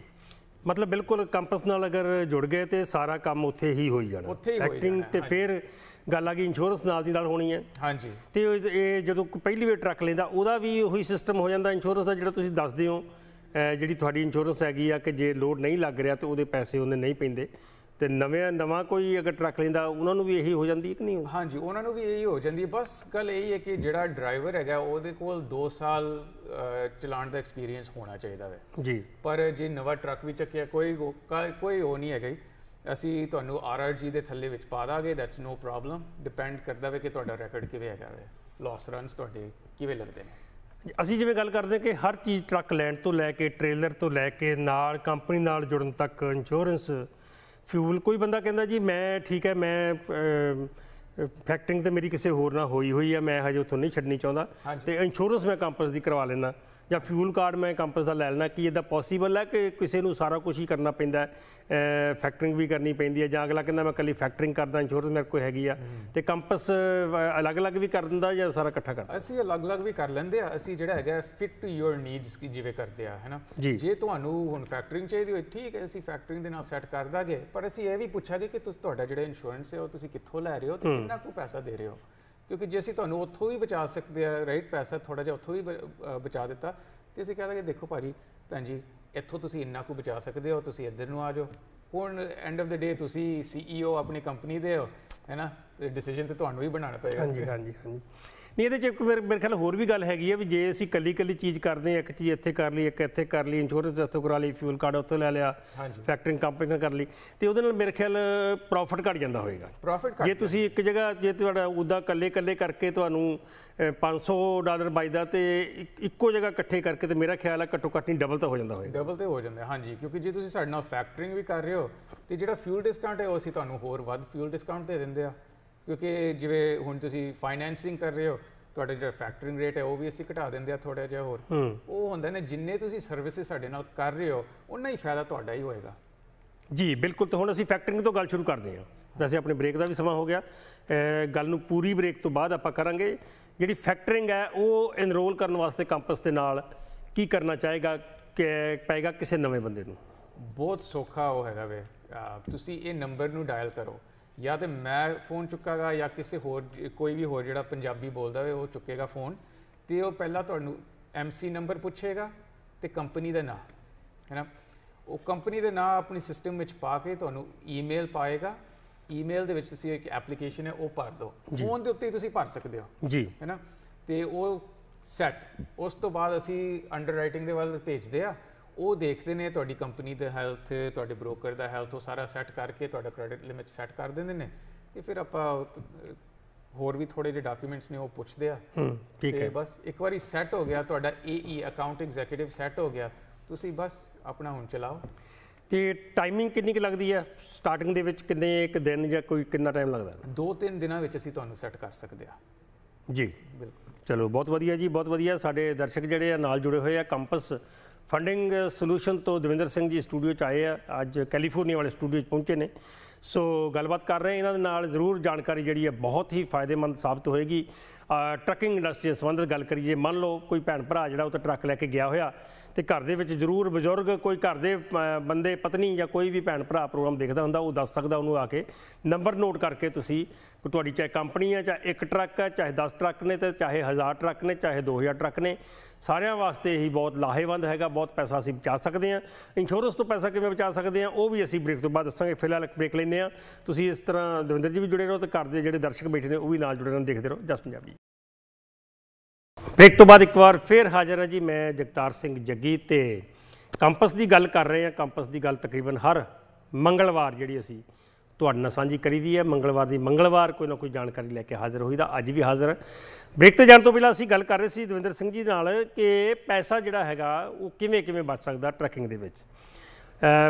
ਮਤਲਬ ਬਿਲਕੁਲ ਕੰਪਸ ਨਾਲ ਅਗਰ ਜੁੜ ਗਏ ਤੇ ਸਾਰਾ ਕੰਮ ਉੱਥੇ ਹੀ ਹੋਈ ਜਾਣਾ ਐਕਟਿੰਗ ਤੇ ਫਿਰ ਗੱਲ ਆ ਗਈ ਇੰਸ਼ੋਰੈਂਸ ਨਾਲ ਦੀ ਨਾਲ ਹੋਣੀ ਹੈ ਹਾਂਜੀ ਤੇ ਇਹ ਜਦੋਂ ਪਹਿਲੀ ਵਾਰ ਟਰੱਕ ਲੈਂਦਾ ਉਹਦਾ ਵੀ ਉਹੀ ਸਿਸਟਮ ਹੋ ਜਾਂਦਾ ਇੰਸ਼ੋਰੈਂਸ ਦਾ ਜਿਹੜਾ ਤੁਸੀਂ ਦੱਸਦੇ ਹੋ ਜਿਹੜੀ ਤੁਹਾਡੀ ਇੰਸ਼ੋਰੈਂਸ ਹੈਗੀ ਆ ਕਿ ਜੇ ਲੋਡ ਨਹੀਂ ਲੱਗ ਰਿਹਾ ਤੇ ਉਹਦੇ ਪੈਸੇ ਉਹਨੇ ਨਹੀਂ ਪੈਂਦੇ ਤੇ ਨਵੇਂ ਨਵਾਂ ਕੋਈ ਅਗਰ ਟਰੱਕ ਲੈਂਦਾ ਉਹਨਾਂ ਨੂੰ ਵੀ ਇਹੀ ਹੋ ਜਾਂਦੀ ਹੈ ਕਿ ਨਹੀਂ ਹਾਂਜੀ ਉਹਨਾਂ ਨੂੰ ਵੀ ਇਹੀ ਹੋ ਜਾਂਦੀ ਹੈ ਬਸ ਗੱਲ ਇਹ ਹੈ ਕਿ ਜਿਹੜਾ ਡਰਾਈਵਰ ਹੈਗਾ ਉਹਦੇ ਕੋਲ 2 ਸਾਲ ਚਲਾਉਣ ਦਾ ਐਕਸਪੀਰੀਅੰਸ ਹੋਣਾ ਚਾਹੀਦਾ ਹੈ ਜੀ ਪਰ ਜੇ ਨਵਾਂ ਟਰੱਕ ਵੀ ਚੱਕਿਆ ਕੋਈ ਕੋਈ ਹੋ ਨਹੀਂ ਹੈਗਾ ਅਸੀਂ ਤੁਹਾਨੂੰ ਆਰਆਰਜੀ ਦੇ ਥੱਲੇ ਵਿੱਚ ਪਾ ਦਾਂਗੇ ਦੈਟਸ ਨੋ ਪ੍ਰੋਬਲਮ ਡਿਪੈਂਡ ਕਰਦਾ ਹੈ ਕਿ ਤੁਹਾਡਾ ਰੈਕੋਰਡ ਕਿਵੇਂ ਹੈਗਾ ਹੈ ਲਾਸ ਰਨਸ ਤੁਹਾਡੇ ਕਿਵੇਂ ਲੱਗਦੇ ਨੇ ਅਸੀਂ ਜਿਵੇਂ ਗੱਲ ਕਰਦੇ ਕਿ ਹਰ ਚੀਜ਼ ਟਰੱਕ ਲੈਣ ਤੋਂ ਲੈ ਕੇ ਟ੍ਰੇਲਰ ਤੋਂ ਲੈ ਕੇ ਨਾਲ ਕੰਪਨੀ ਨਾਲ ਜੁੜਨ ਤੱਕ ਇੰਸ਼ੋਰੈਂਸ ਫਿਊਲ ਕੋਈ ਬੰਦਾ ਕਹਿੰਦਾ ਜੀ ਮੈਂ ਠੀਕ ਹੈ ਮੈਂ ਫੈਕਟਿੰਗ ਤੇ ਮੇਰੀ ਕਿਸੇ ਹੋਰ ਨਾਲ ਹੋਈ ਹੋਈ ਹੈ ਮੈਂ ਹਜੇ ਉਥੋਂ ਨਹੀਂ ਛੱਡਣੀ ਚਾਹੁੰਦਾ ਤੇ ਇੰਸ਼ੋਰੈਂਸ ਮੈਂ ਕੰਪਨੀ ਦੀ ਕਰਵਾ ਲੈਣਾ ਜਾਂ ਫਿਊਲ ਕਾਰਡ ਮੈਂ ਕੰਪਨੀ ਦਾ ਲੈ ਲੈਣਾ ਕੀ ਇਹਦਾ ਪੋਸੀਬਲ ਹੈ ਕਿ ਕਿਸੇ ਨੂੰ ਸਾਰਾ ਕੁਝ ਹੀ ਕਰਨਾ ਪੈਂਦਾ ਫੈਕਟਰਿੰਗ ਵੀ ਕਰਨੀ ਪੈਂਦੀ ਹੈ ਜਾਂ ਅਗਲਾ ਕਹਿੰਦਾ ਮੈਂ ਕੱਲੀ ਫੈਕਟਰਿੰਗ ਕਰਦਾ ਇੰਸ਼ੋਰੈਂਸ ਮੇਰੇ ਕੋਲ ਹੈਗੀ ਆ ਤੇ ਕੰਪਸ ਅਲੱਗ-ਅਲੱਗ ਵੀ ਕਰ ਦਿੰਦਾ ਜਾਂ ਸਾਰਾ ਇਕੱਠਾ ਕਰਦਾ ਅਸੀਂ ਅਲੱਗ-ਅਲੱਗ ਵੀ ਕਰ ਲੈਂਦੇ ਆ ਅਸੀਂ ਜਿਹੜਾ ਹੈਗਾ ਫਿਟ ਟੂ ਯੋਰ ਨੀਡਸ ਕੀ ਜਿਵੇਂ ਕਰਦੇ ਆ ਹੈਨਾ ਜੇ ਤੁਹਾਨੂੰ ਹੁਣ ਫੈਕਟਰਿੰਗ ਚਾਹੀਦੀ ਹੋਏ ਠੀਕ ਹੈ ਅਸੀਂ ਫੈਕਟਰਿੰਗ ਦੇ ਨਾਲ ਸੈੱਟ ਕਰ ਦਾਂਗੇ ਪਰ ਅਸੀਂ ਇਹ ਵੀ ਪੁੱਛਾਂਗੇ ਕਿ ਤੁਸੀਂ ਤੁਹਾਡਾ ਜਿਹੜਾ ਇੰਸ਼ੋਰੈਂਸ ਹੈ ਉਹ ਤੁਸੀਂ ਕਿੱਥੋਂ ਲੈ ਰਹੇ ਹੋ ਤੇ ਕਿੰਨਾ ਕੁ ਪੈਸਾ ਦੇ ਰਹੇ ਹੋ ਕਿਉਂਕਿ ਜੇ ਅਸੀਂ ਤੁਹਾਨੂੰ ਉੱਥੋਂ ਵੀ ਬਚਾ ਸਕਦੇ ਆ ਰਾਈਟ ਪੈਸਾ ਥੋੜਾ ਜਿਹਾ ਉੱਥੋਂ ਵੀ ਬਚਾ ਦਿੱਤਾ ਤੇ ਅਸੀਂ ਕਹਾਂਗੇ ਕਿ ਦੇਖੋ ਭਾਜੀ ਭੈਣ ਜੀ ਇੱਥੋਂ ਤੁਸੀਂ ਇੰਨਾ ਕੁ ਬਚਾ ਸਕਦੇ ਹੋ ਤੁਸੀਂ ਇੱਧਰ ਨੂੰ ਆ ਜਾਓ ਹੁਣ ਐਂਡ ਆਫ ਦਾ ਡੇ ਤੁਸੀਂ ਸੀਈਓ ਆਪਣੀ ਕੰਪਨੀ ਦੇ ਹੋ ਹੈਨਾ ਤੇ ਡਿਸੀਜਨ ਤੇ ਤੁਹਾਨੂੰ ਹੀ ਬਣਾਉਣਾ ਪਏਗਾ ਹਾਂਜੀ ਹਾਂਜੀ ਹਾਂਜੀ ਨਹੀਂ ਇਹਦੇ ਚ ਇੱਕ ਮੇਰੇ ਖਿਆਲ ਹੋਰ ਵੀ ਗੱਲ ਹੈਗੀ ਹੈ ਵੀ ਜੇ ਅਸੀਂ ਕੱਲੀ ਕੱਲੀ ਚੀਜ਼ ਕਰਦੇ ਇੱਕ ਚੀਜ਼ ਇੱਥੇ ਕਰ ਲਈ ਇੱਕ ਇੱਥੇ ਕਰ ਲਈ ਇੰਸ਼ੋਰੈਂਸ ਇੱਥੋਂ ਕਰਾ ਲਈ ਫਿਊਲ ਕਾਰਡ ਉੱਥੋਂ ਲੈ ਲਿਆ ਫੈਕਟਰਿੰਗ ਕੰਪਨੀ ਨਾਲ ਕਰ ਲਈ ਤੇ ਉਹਦੇ ਨਾਲ ਮੇਰੇ ਖਿਆਲ ਪ੍ਰੋਫਿਟ ਘਟ ਜਾਂਦਾ ਹੋਵੇਗਾ ਪ੍ਰੋਫਿਟ ਜੇ ਤੁਸੀਂ ਇੱਕ ਜਗ੍ਹਾ ਜੇ ਤੁਹਾਡਾ ਉਦਾ ਕੱਲੇ ਕੱਲੇ ਕਰਕੇ ਤੁਹਾਨੂੰ 500 ਡਾਲਰ ਬਚਦਾ ਤੇ ਇੱਕੋ ਜਗ੍ਹਾ ਇਕੱਠੇ ਕਰਕੇ ਤੇ ਮੇਰਾ ਖਿਆਲ ਹੈ ਘੱਟੋ ਘੱਟ ਨਹੀਂ ਡਬਲ ਤਾਂ ਹੋ ਜਾਂਦਾ ਹੋਵੇਗਾ ਡਬਲ ਤੇ ਹੋ ਜਾਂਦਾ ਹਾਂਜੀ ਕਿਉਂਕਿ ਜੇ ਤੁਸੀਂ ਸਾਡੇ ਨਾਲ ਫੈਕਟਰਿੰਗ ਵੀ ਕਰ ਰਹੇ ਹੋ ਤੇ ਜਿਹੜਾ ਫਿਊਲ ਡਿਸਕਾਊਂਟ ਹੈ ਉਹ ਅਸੀਂ ਤੁਹਾਨੂੰ ਹੋਰ ਵੱਧ ਫਿਊਲ ਡਿਸਕਾਊਂਟ ਦੇ ਦਿੰਦੇ ਆ ਕਿਉਂਕਿ ਜਿਵੇਂ ਹੁਣ ਤੁਸੀਂ ਫਾਈਨੈਂਸਿੰਗ ਕਰ ਰਹੇ ਹੋ ਤੁਹਾਡਾ ਜਿਹੜਾ ਫੈਕਟਰਿੰਗ ਰੇਟ ਹੈ ਉਹ ਵੀ ਅਸੀਂ ਘਟਾ ਦਿੰਦੇ ਆ ਥੋੜਾ ਜਿਹਾ ਹੋਰ ਉਹ ਹੁੰਦਾ ਨੇ ਜਿੰਨੇ ਤੁਸੀਂ ਸਰਵਿਸਿਜ਼ ਸਾਡੇ ਨਾਲ ਕਰ ਰਹੇ ਹੋ ਉਨਾ ਹੀ ਫਾਇਦਾ ਤੁਹਾਡਾ ਹੀ ਹੋਏਗਾ ਜੀ ਬਿਲਕੁਲ ਤੇ ਹੁਣ ਅਸੀਂ ਫੈਕਟਰਿੰਗ ਤੋਂ ਗੱਲ ਸ਼ੁਰੂ ਕਰਦੇ ਹਾਂ ਵੈਸੇ ਆਪਣੇ ਬ੍ਰੇਕ ਦਾ ਵੀ ਸਮਾਂ ਹੋ ਗਿਆ ਗੱਲ ਨੂੰ ਪੂਰੀ ਬ੍ਰੇਕ ਤੋਂ ਬਾਅਦ ਆਪਾਂ ਕਰਾਂਗੇ ਜਿਹੜੀ ਫੈਕਟਰਿੰਗ ਹੈ ਉਹ ਇਨਰੋਲ ਕਰਨ ਵਾਸਤੇ ਕੰਪਸ ਦੇ ਨਾਲ ਕੀ ਕਰਨਾ ਚਾਹੇਗਾ ਪਏਗਾ ਕਿਸੇ ਨਵੇਂ ਬੰਦੇ ਨੂੰ ਬਹੁਤ ਸੌਖਾ ਉਹ ਹੈਗਾ ਵੇ ਤੁਸੀਂ ਇਹ ਨੰਬਰ ਨੂੰ ਡਾਇਲ ਕਰੋ ਜਾਂ ਤੇ ਮੈਂ ਫੋਨ ਚੁੱਕਾਗਾ ਜਾਂ ਕਿਸੇ ਹੋਰ ਕੋਈ ਵੀ ਹੋਰ ਜਿਹੜਾ ਪੰਜਾਬੀ ਬੋਲਦਾ ਹੋਵੇ ਉਹ ਚੁੱਕੇਗਾ ਫੋਨ ਤੇ ਉਹ ਪਹਿਲਾਂ ਤੁਹਾਨੂੰ ਐਮਸੀ ਨੰਬਰ ਪੁੱਛੇਗਾ ਤੇ ਕੰਪਨੀ ਦਾ ਨਾਮ ਹੈਨਾ ਉਹ ਕੰਪਨੀ ਦੇ ਨਾਮ ਆਪਣੀ ਸਿਸਟਮ ਵਿੱਚ ਪਾ ਕੇ ਤੁਹਾਨੂੰ ਈਮੇਲ ਪਾਏਗਾ ਈਮੇਲ ਦੇ ਵਿੱਚ ਤੁਸੀਂ ਇੱਕ ਐਪਲੀਕੇਸ਼ਨ ਹੈ ਉਹ ਭਰ ਦਿਓ ਫੋਨ ਦੇ ਉੱਤੇ ਤੁਸੀਂ ਭਰ ਸਕਦੇ ਹੋ ਜੀ ਹੈਨਾ ਤੇ ਉਹ ਸੈੱਟ ਉਸ ਤੋਂ ਬਾਅਦ ਅਸੀਂ ਅੰਡਰ ਰਾਈਟਿੰਗ ਦੇ ਵੱਲ ਭੇਜਦੇ ਆ ਉਹ ਦੇਖਦੇ ਨੇ ਤੁਹਾਡੀ ਕੰਪਨੀ ਦਾ ਹੈਲਥ ਤੁਹਾਡੇ ਬ੍ਰੋਕਰ ਦਾ ਹੈਲਥ ਉਹ ਸਾਰਾ ਸੈੱਟ ਕਰਕੇ ਤੁਹਾਡਾ ਕ੍ਰੈਡਿਟ ਲਿਮਿਟ ਸੈੱਟ ਕਰ ਦਿੰਦੇ ਨੇ ਤੇ ਫਿਰ ਆਪਾਂ ਹੋਰ ਵੀ ਥੋੜੇ ਜਿਹੇ ਡਾਕੂਮੈਂਟਸ ਨੇ ਉਹ ਪੁੱਛਦੇ ਆ ਹੂੰ ਠੀਕ ਹੈ ਬਸ ਇੱਕ ਵਾਰੀ ਸੈੱਟ ਹੋ ਗਿਆ ਤੁਹਾਡਾ ਏਈ ਅਕਾਊਂਟ ਐਗਜ਼ੀਕਿਊਟਿਵ ਸੈੱਟ ਹੋ ਗਿਆ ਤੁਸੀਂ ਬਸ ਆਪਣਾ ਹੁਣ ਚਲਾਓ ਤੇ ਟਾਈਮਿੰਗ ਕਿੰਨੀ ਕੁ ਲੱਗਦੀ ਹੈ ਸਟਾਰਟਿੰਗ ਦੇ ਵਿੱਚ ਕਿੰਨੇ ਇੱਕ ਦਿਨ ਜਾਂ ਕੋਈ ਕਿੰਨਾ ਟਾਈਮ ਲੱਗਦਾ ਦੋ ਤਿੰਨ ਦਿਨਾਂ ਵਿੱਚ ਅਸੀਂ ਤੁਹਾਨੂੰ ਸੈੱਟ ਕਰ ਸਕਦੇ ਆ ਜੀ ਬਿਲਕੁਲ ਚਲੋ ਬਹੁਤ ਵਧੀਆ ਜੀ ਬਹੁਤ ਵਧੀਆ ਸਾਡੇ ਦਰਸ਼ਕ ਜਿਹੜੇ ਆ ਨਾਲ ਜੁੜੇ ਹੋਏ ਆ ਕੰਪਸ ਫੰਡਿੰਗ ਸੋਲੂਸ਼ਨ ਤੋਂ ਦਵਿੰਦਰ ਸਿੰਘ ਜੀ ਸਟੂਡੀਓ 'ਚ ਆਏ ਆ ਅੱਜ ਕੈਲੀਫੋਰਨੀਆ ਵਾਲੇ ਸਟੂਡੀਓ 'ਚ ਪਹੁੰਚੇ ਨੇ ਸੋ ਗੱਲਬਾਤ ਕਰ ਰਹੇ ਇਹਨਾਂ ਦੇ ਨਾਲ ਜ਼ਰੂਰ ਜਾਣਕਾਰੀ ਜਿਹੜੀ ਹੈ ਬਹੁਤ ਹੀ ਫਾਇਦੇਮੰਦ ਸਾਬਤ ਹੋਏਗੀ ਟਰੱਕਿੰਗ ਇੰਡਸਟਰੀ ਸੰਬੰਧਿਤ ਗੱਲ ਕਰੀਏ ਮੰਨ ਲਓ ਕੋਈ ਭੈਣ ਭਰਾ ਜਿਹੜਾ ਉਹ ਤਾਂ ਟਰੱਕ ਲੈ ਕੇ ਗਿਆ ਹੋਇਆ ਤੇ ਘਰ ਦੇ ਵਿੱਚ ਜ਼ਰੂਰ ਬਜ਼ੁਰਗ ਕੋਈ ਘਰ ਦੇ ਬੰਦੇ ਪਤਨੀ ਜਾਂ ਕੋਈ ਵੀ ਭੈਣ ਭਰਾ ਪ੍ਰੋਗਰਾਮ ਦੇਖਦਾ ਹੁੰਦਾ ਉਹ ਦੱਸ ਸਕਦਾ ਉਹਨੂੰ ਆ ਕੇ ਨੰਬਰ ਨੋਟ ਕਰਕੇ ਤੁਸੀਂ ਤੁਹਾਡੀ ਚਾਹੇ ਕੰਪਨੀ ਹੈ ਚਾਹੇ ਇੱਕ ਟਰੱਕ ਹੈ ਚਾਹੇ 10 ਟਰੱਕ ਨੇ ਤੇ ਚਾਹੇ 1000 ਟਰੱਕ ਨੇ ਚਾਹੇ 2000 ਟਰੱਕ ਨੇ ਸਾਰਿਆਂ ਵਾਸਤੇ ਇਹੀ ਬਹੁਤ ਲਾਹੇਵੰਦ ਹੈਗਾ ਬਹੁਤ ਪੈਸਾ ਅਸੀਂ ਬਚਾ ਸਕਦੇ ਹਾਂ ਇੰਸ਼ੋਰੈਂਸ ਤੋਂ ਪੈਸਾ ਕਿਵੇਂ ਬਚਾ ਸਕਦੇ ਹਾਂ ਉਹ ਵੀ ਅਸੀਂ ਬ੍ਰੇਕ ਤੋਂ ਬਾਅਦ ਦੱਸਾਂਗੇ ਫਿਲਹਾਲ ਇੱਕ ਬ੍ਰੇਕ ਲੈਨੇ ਆ ਤੁਸੀਂ ਇਸ ਤਰ੍ਹਾਂ ਦਵਿੰਦਰ ਜੀ ਵੀ ਜੁੜੇ ਰਹੋ ਤੇ ਘਰ ਦੇ ਜਿਹੜੇ ਦਰਸ਼ਕ ਬੈਠੇ ਨੇ ਉਹ ਵੀ ਨਾਲ ਜੁੜੇ ਰਹਿਣ ਦੇਖਦੇ ਰਹੋ ਜਸ ਪੰਜਾਬੀ ਬ੍ਰੇਕ ਤੋਂ ਬਾਅਦ ਇੱਕ ਵਾਰ ਫੇਰ ਹਾਜ਼ਰ ਹਾਂ ਜੀ ਮੈਂ ਜਗਤਾਰ ਸਿੰਘ ਜੱਗੀ ਤੇ ਕੰਪਸ ਦੀ ਗੱਲ ਕਰ ਰਹੇ ਹਾਂ ਕੰਪਸ ਦੀ ਗੱਲ ਤਕਰੀਬਨ ਹਰ ਮੰਗਲਵਾਰ ਜਿਹੜੀ ਅਸੀਂ ਤੁਹਾਡੇ ਨਾਲ ਸਾਂਝੀ ਕਰੀਦੀ ਹੈ ਮੰਗਲਵਾਰ ਦੀ ਮੰਗਲਵਾਰ ਕੋਈ ਨਾ ਕੋਈ ਜਾਣਕਾਰੀ ਲੈ ਕੇ ਹਾਜ਼ਰ ਹੋਈਦਾ ਅੱਜ ਵੀ ਹਾਜ਼ਰ ਬ੍ਰੇਕ ਤੇ ਜਾਣ ਤੋਂ ਪਹਿਲਾਂ ਅਸੀਂ ਗੱਲ ਕਰ ਰਹੇ ਸੀ ਦਵਿੰਦਰ ਸਿੰਘ ਜੀ ਨਾਲ ਕਿ ਪੈਸਾ ਜਿਹੜਾ ਹੈਗਾ ਉਹ ਕਿਵੇਂ ਕਿਵੇਂ ਬਚ ਸਕਦਾ ਟਰੈਕਿੰਗ ਦੇ ਵਿੱਚ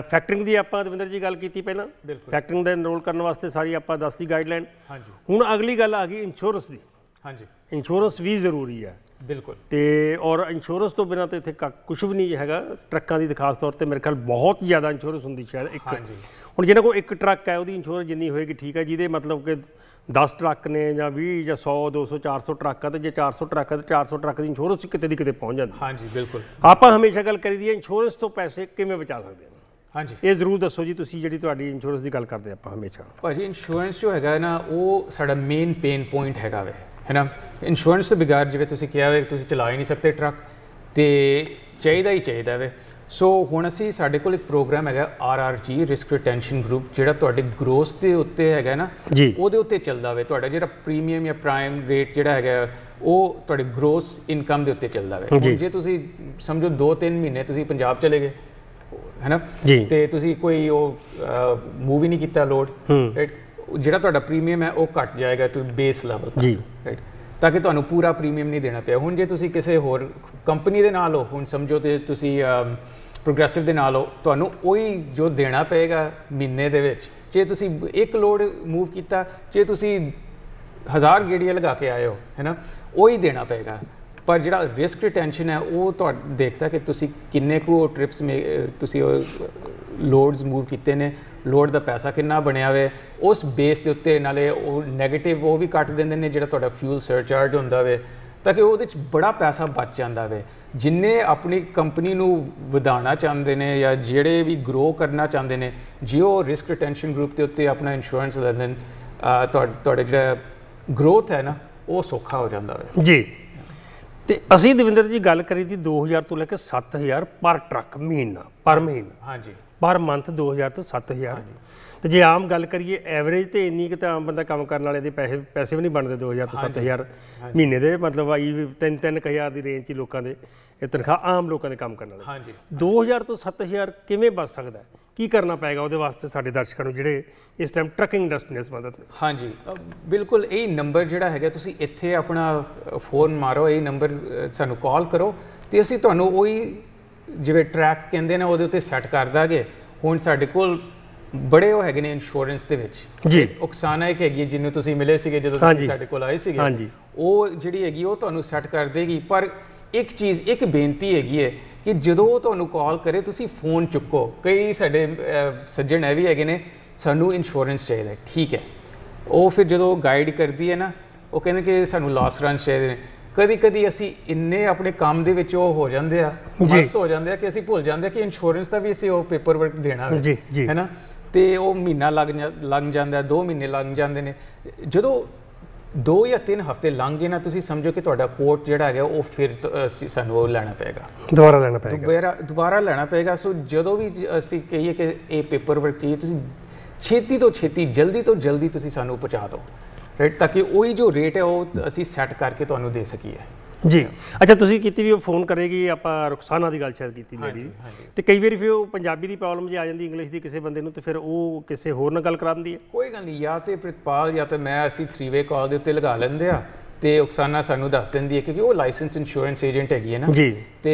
ਫੈਕਟਰਿੰਗ ਦੀ ਆਪਾਂ ਦਵਿੰਦਰ ਜੀ ਗੱਲ ਕੀਤੀ ਪਹਿਲਾਂ ਫੈਕਟਰਿੰਗ ਦਾ ਐਨਰੋਲ ਕਰਨ ਵਾਸਤੇ ਸਾਰੀ ਆਪਾਂ ਦੱਸਦੀ ਗਾਈਡਲਾਈਨ ਹਾਂਜੀ ਹੁਣ ਅਗਲੀ ਗੱਲ ਆ ਗਈ ਇੰਸ਼ੋਰੈਂਸ ਦੀ ਹਾਂਜੀ ਇੰਸ਼ੋਰੈਂਸ ਵੀ ਜ਼ਰੂਰੀ ਹੈ ਬਿਲਕੁਲ ਤੇ ਔਰ ਇੰਸ਼ੋਰੈਂਸ ਤੋਂ ਬਿਨਾ ਤੇ ਇੱਥੇ ਕੁਝ ਵੀ ਨਹੀਂ ਹੈਗਾ ਟਰੱਕਾਂ ਦੀ ਖਾਸ ਤੌਰ ਤੇ ਮੇਰੇ ਖਿਆਲ ਬਹੁਤ ਜ਼ਿਆਦਾ ਇੰਸ਼ੋਰੈਂਸ ਹੁੰਦੀ ਸ਼ਾਇਦ ਇੱਕ ਹੁਣ ਜਿਹਨਾਂ ਕੋਲ ਇੱਕ ਟਰੱਕ ਹੈ ਉਹਦੀ ਇੰਸ਼ੋਰੈਂਸ ਜਿੰਨੀ ਹੋਏਗੀ ਠੀਕ ਹੈ ਜਿਹਦੇ ਮਤਲਬ ਕਿ 10 ਟਰੱਕ ਨੇ ਜਾਂ 20 ਜਾਂ 100 200 400 ਟਰੱਕ ਆ ਤੇ ਜੇ 400 ਟਰੱਕ ਆ ਤੇ 400 ਟਰੱਕ ਦੀ ਇੰਸ਼ੋਰੈਂਸ ਕਿਤੇ ਦੀ ਕਿਤੇ ਪਹੁੰਚ ਜਾਂਦੀ ਹਾਂਜੀ ਬਿਲਕੁਲ ਆਪਾਂ ਹਮੇਸ਼ਾ ਗੱਲ ਕਰੀਦੀ ਹੈ ਇੰਸ਼ੋਰੈਂਸ ਤੋਂ ਪੈਸੇ ਕਿਵੇਂ ਬਚਾ ਸਕਦੇ ਹਾਂ ਹਾਂਜੀ ਇਹ ਜ਼ਰੂਰ ਦੱਸੋ ਜੀ ਤੁਸੀਂ ਜਿਹੜੀ ਤੁਹਾਡੀ ਇੰਸ਼ੋਰੈਂਸ ਦੀ ਗੱਲ ਕਰਦੇ ਆਪਾਂ ਹਮੇਸ਼ਾ ਭਾਜੀ ਇੰਸ਼ੋਰੈਂਸ ਜੋ ਹੈਗਾ ਨਾ ਉਹ ਸਾਡਾ ਮੇਨ ਪੇਨ ਪੁਆਇੰਟ ਹੈਗਾ ਵੇ ਹੈ ਨਾ ਇੰਸ਼ੋਰੈਂਸ ਤੋਂ ਬਿਗਾਰ ਜਿਵੇਂ ਤੁਸੀਂ ਕਿਹਾ ਵੇ ਤੁਸੀਂ ਚਲਾ ਹੀ ਨਹੀਂ ਸਕਦੇ ਟਰੱਕ ਤੇ ਚਾਹੀਦਾ ਹੀ ਚਾਹੀਦਾ ਵੇ ਸੋ ਹੁਣ ਅਸੀਂ ਸਾਡੇ ਕੋਲ ਇੱਕ ਪ੍ਰੋਗਰਾਮ ਹੈਗਾ R R G risk retention group ਜਿਹੜਾ ਤੁਹਾਡੇ ਗਰੋਸ ਦੇ ਉੱਤੇ ਹੈਗਾ ਨਾ ਉਹਦੇ ਉੱਤੇ ਚੱਲਦਾ ਵੇ ਤੁਹਾਡਾ ਜਿਹੜਾ ਪ੍ਰੀਮੀਅਮ ਜਾਂ ਪ੍ਰਾਈਮ ਰੇਟ ਜਿਹੜਾ ਹੈਗਾ ਉਹ ਤੁਹਾਡੇ ਗਰੋਸ ਇਨਕਮ ਦੇ ਉੱਤੇ ਚੱਲਦਾ ਵੇ ਜੇ ਤੁਸੀਂ ਸਮਝੋ 2-3 ਮਹੀਨੇ ਤੁਸੀਂ ਪੰਜਾਬ ਚਲੇ ਗਏ ਹੈਨਾ ਤੇ ਤੁਸੀਂ ਕੋਈ ਉਹ ਮੂਵੀ ਨਹੀਂ ਕੀਤਾ ਲੋਡ ਜਿਹੜਾ ਤੁਹਾਡਾ ਪ੍ਰੀਮੀਅਮ ਹੈ ਉਹ ਘਟ ਜਾਏਗਾ ਟੂ ਬੇਸ ਲੈਵਲ ਤੱਕ ਰਾਈਟ ਤਾਂ ਕਿ ਤੁਹਾਨੂੰ ਪੂਰਾ ਪ੍ਰੀਮੀਅਮ ਨਹੀਂ ਦੇਣਾ ਪਿਆ ਹੁਣ ਜੇ ਤੁਸੀਂ ਕਿਸੇ ਹੋਰ ਕੰਪਨੀ ਦੇ ਨਾਲ ਹੋ ਹੁਣ ਸਮਝੋ ਤੇ ਤੁਸੀਂ ਪ੍ਰੋਗਰੈਸਿਵ ਦੇ ਨਾਲ ਹੋ ਤੁਹਾਨੂੰ ਉਹੀ ਜੋ ਦੇਣਾ ਪਏਗਾ ਮਹੀਨੇ ਦੇ ਵਿੱਚ ਜੇ ਤੁਸੀਂ ਇੱਕ ਲੋਡ ਮੂਵ ਕੀਤਾ ਜੇ ਤੁਸੀਂ 1000 ਗੇੜੀਆਂ ਲਗਾ ਕੇ ਆਏ ਹੋ ਹੈਨਾ ਉਹੀ ਦੇਣਾ ਪਏਗਾ ਪਰ ਜਿਹੜਾ ਰਿਸਕ ਰਿਟੈਂਸ਼ਨ ਹੈ ਉਹ ਤੁਹਾਡਾ ਦੇਖਦਾ ਕਿ ਤੁਸੀਂ ਕਿੰਨੇ ਕੁ ਟ੍ਰਿਪਸ ਤੁਸੀਂ ਲੋਡਸ ਮੂਵ ਕੀਤੇ ਨੇ ਲੋਡ ਦਾ ਪੈਸਾ ਕਿੰਨਾ ਬਣਿਆ ਹੋਵੇ ਉਸ ਬੇਸ ਦੇ ਉੱਤੇ ਨਾਲੇ ਉਹ 네ਗੇਟਿਵ ਉਹ ਵੀ ਕੱਟ ਦਿੰਦੇ ਨੇ ਜਿਹੜਾ ਤੁਹਾਡਾ ਫਿਊਲ ਸਰਚਾਰਜ ਹੁੰਦਾ ਹੋਵੇ ਤਾਂ ਕਿ ਉਹਦੇ ਵਿੱਚ ਬੜਾ ਪੈਸਾ ਬਚ ਜਾਂਦਾ ਵੇ ਜਿੰਨੇ ਆਪਣੀ ਕੰਪਨੀ ਨੂੰ ਵਧਾਉਣਾ ਚਾਹੁੰਦੇ ਨੇ ਜਾਂ ਜਿਹੜੇ ਵੀ ਗਰੋ ਕਰਨਾ ਚਾਹੁੰਦੇ ਨੇ ਜਿਉ ਰਿਸਕ ਰਿਟੈਂਸ਼ਨ ਗਰੁੱਪ ਦੇ ਉੱਤੇ ਆਪਣਾ ਇੰਸ਼ੋਰੈਂਸ ਲੈ ਲੈਣ ਤੁਹਾਡੇ ਜਿਹੜਾ ਗਰੋਥ ਹੈ ਨਾ ਉਹ ਸੌਖਾ ਹੋ ਜਾਂਦਾ ਵੇ ਜੀ ਤੇ ਅਸੀਂ ਦਵਿੰਦਰ ਜੀ ਗੱਲ ਕਰੀ ਦੀ 2000 ਤੋਂ ਲੈ ਕੇ 7000 ਪਰ ਟਰੱਕ ਮਹੀਨਾ ਪਰ ਮਹੀਨਾ ਹਾਂਜੀ ਪਰ ਮੰਥ 2000 ਤੋਂ 7000 ਤੇ ਜੇ ਆਮ ਗੱਲ ਕਰੀਏ ਐਵਰੇਜ ਤੇ ਇੰਨੀ ਕਿ ਤਾਂ ਆਮ ਬੰਦਾ ਕੰਮ ਕਰਨ ਵਾਲੇ ਦੇ ਪੈਸੇ ਪੈਸੇ ਵੀ ਨਹੀਂ ਬਣਦੇ 2000 ਤੋਂ 7000 ਮਹੀਨੇ ਦੇ ਮਤਲਬ ਆਈ 3-3000 ਦੀ ਰੇਂਜ 'ਚ ਲੋਕਾਂ ਦੇ ਇਹ ਤਨਖਾਹ ਆਮ ਲੋਕਾਂ ਦੇ ਕੰਮ ਕਰਨ ਵਾਲੇ ਹਾਂਜੀ 2000 ਤੋਂ 7000 ਕਿਵੇਂ ਬਚ ਸਕਦਾ ਕੀ ਕਰਨਾ ਪਏਗਾ ਉਹਦੇ ਵਾਸਤੇ ਸਾਡੇ ਦਰਸ਼ਕਾਂ ਨੂੰ ਜਿਹੜੇ ਇਸ ਟਾਈਮ ਟਰੱਕਿੰਗ ਇੰਡਸਟਰੀ ਨਾਲ ਸੰਬੰਧਤ ਨੇ ਹਾਂਜੀ ਬਿਲਕੁਲ ਇਹ ਨੰਬਰ ਜਿਹੜਾ ਹੈਗਾ ਤੁਸੀਂ ਇੱਥੇ ਆਪਣਾ ਫੋਨ ਮਾਰੋ ਇਹ ਨੰਬਰ ਸਾਨੂੰ ਕਾਲ ਕਰੋ ਤੇ ਅਸੀਂ ਤੁਹਾਨੂੰ ਉਹੀ ਜਿਵੇਂ ਟਰੈਕ ਕਹਿੰਦੇ ਨੇ ਉਹਦੇ ਉੱਤੇ ਸੈੱਟ ਕਰ ਦਾਂਗੇ ਹੁਣ ਸਾਡੇ ਕੋਲ ਬੜੇ ਉਹ ਹੈਗੇ ਨੇ ਇੰਸ਼ੋਰੈਂਸ ਦੇ ਵਿੱਚ ਜੀ ਉਕਸਾਨਾ ਇੱਕ ਹੈਗੀ ਜਿਹਨੂੰ ਤੁਸੀਂ ਮਿਲੇ ਸੀਗੇ ਜਦੋਂ ਤੁਸੀਂ ਸਾਡੇ ਕੋਲ ਆਏ ਸੀਗੇ ਉਹ ਜਿਹੜੀ ਹੈਗੀ ਉਹ ਤੁਹਾਨੂੰ ਸੈੱਟ ਕਰ ਦੇਗੀ ਪਰ ਇੱਕ ਚੀਜ਼ ਇੱਕ ਬੇਨਤੀ ਹੈਗੀ ਹੈ ਕਿ ਜਦੋਂ ਉਹ ਤੁਹਾਨੂੰ ਕਾਲ ਕਰੇ ਤੁਸੀਂ ਫੋਨ ਚੁੱਕੋ ਕਈ ਸਾਡੇ ਸੱਜਣ ਐ ਵੀ ਹੈਗੇ ਨੇ ਸਾਨੂੰ ਇੰਸ਼ੋਰੈਂਸ ਚਾਹੀਦਾ ਠੀਕ ਹੈ ਉਹ ਫਿਰ ਜਦੋਂ ਗਾਈਡ ਕਰਦੀ ਹੈ ਨਾ ਉਹ ਕਹਿੰਦੇ ਕਿ ਸਾਨੂੰ ਲਾਸ ਰਨ ਚਾਹੀਦੇ ਨੇ ਕਦੀ ਕਦੀ ਅਸੀਂ ਇੰਨੇ ਆਪਣੇ ਕੰਮ ਦੇ ਵਿੱਚ ਉਹ ਹੋ ਜਾਂਦੇ ਆ ਮਸਤ ਹੋ ਜਾਂਦੇ ਆ ਕਿ ਅਸੀਂ ਭੁੱਲ ਜਾਂਦੇ ਆ ਕਿ ਇੰਸ਼ੋਰੈਂਸ ਦਾ ਵੀ ਅਸੀਂ ਉਹ ਪੇਪਰ ਵਰਕ ਦੇਣਾ ਹੈ ਜੀ ਜੀ ਹੈਨਾ ਤੇ ਉਹ ਮਹੀਨਾ ਲੱਗ ਲੱਗ ਜਾਂਦਾ 2 ਮਹੀਨੇ ਲੱਗ ਜਾਂਦੇ ਨੇ ਜਦੋਂ 2 ਜਾਂ 3 ਹਫ਼ਤੇ ਲੰਘ ਗਏ ਨਾ ਤੁਸੀਂ ਸਮਝੋ ਕਿ ਤੁਹਾਡਾ ਕੋਰਟ ਜਿਹੜਾ ਹੈਗਾ ਉਹ ਫਿਰ ਸਾਨੂੰ ਉਹ ਲੈਣਾ ਪਏਗਾ ਦੁਬਾਰਾ ਲੈਣਾ ਪਏਗਾ ਦੁਬਾਰਾ ਦੁਬਾਰਾ ਲੈਣਾ ਪਏਗਾ ਸੋ ਜਦੋਂ ਵੀ ਅਸੀਂ ਕਹੀਏ ਕਿ ਇਹ ਪੇਪਰ ਵਰਕ ਚਾਹੀਏ ਤੁਸੀਂ ਛੇਤੀ ਤੋਂ ਛੇਤੀ ਜਲਦੀ ਤੋਂ ਜਲਦੀ ਤੁਸੀਂ ਸਾਨੂੰ ਪਹੁੰਚਾ ਦਿਓ ਰਾਈਟ ਤਾਂ ਕਿ ਉਹੀ ਜੋ ਰੇਟ ਹੈ ਉਹ ਅਸੀਂ ਸੈੱਟ ਕਰਕੇ ਤੁਹਾਨੂੰ ਦੇ ਸਕੀਏ ਜੀ ਅੱਛਾ ਤੁਸੀਂ ਕੀਤੀ ਵੀ ਉਹ ਫੋਨ ਕਰੇਗੀ ਆਪਾਂ ਰੁਕਸਾਨਾ ਦੀ ਗੱਲ ਸ਼ਾਇਦ ਕੀਤੀ ਮੇਰੀ ਤੇ ਕਈ ਵਾਰੀ ਫਿਰ ਉਹ ਪੰਜਾਬੀ ਦੀ ਪ੍ਰੋਬਲਮ ਜੇ ਆ ਜਾਂਦੀ ਇੰਗਲਿਸ਼ ਦੀ ਕਿਸੇ ਬੰਦੇ ਨੂੰ ਤੇ ਫਿਰ ਉਹ ਕਿਸੇ ਹੋਰ ਨਾਲ ਗੱਲ ਕਰਾਉਂਦੀ ਹੈ ਕੋਈ ਗੱਲ ਨਹੀਂ ਜਾਂ ਤੇ ਪ੍ਰਿਤਪਾਲ ਜਾਂ ਤੇ ਮੈਂ ਅਸੀਂ ਥਰੀ ਵੇ ਕਾਲ ਦੇ ਉੱਤੇ ਲਗਾ ਲੈਂਦੇ ਆ ਤੇ ਰੁਕਸਾਨਾ ਸਾਨੂੰ ਦੱਸ ਦਿੰਦੀ ਹੈ ਕਿਉਂਕਿ ਉਹ ਲਾਇਸੈਂਸ ਇੰਸ਼ੋਰੈਂਸ ਏਜੰਟ ਹੈਗੀ ਹੈ ਨਾ ਜੀ ਤੇ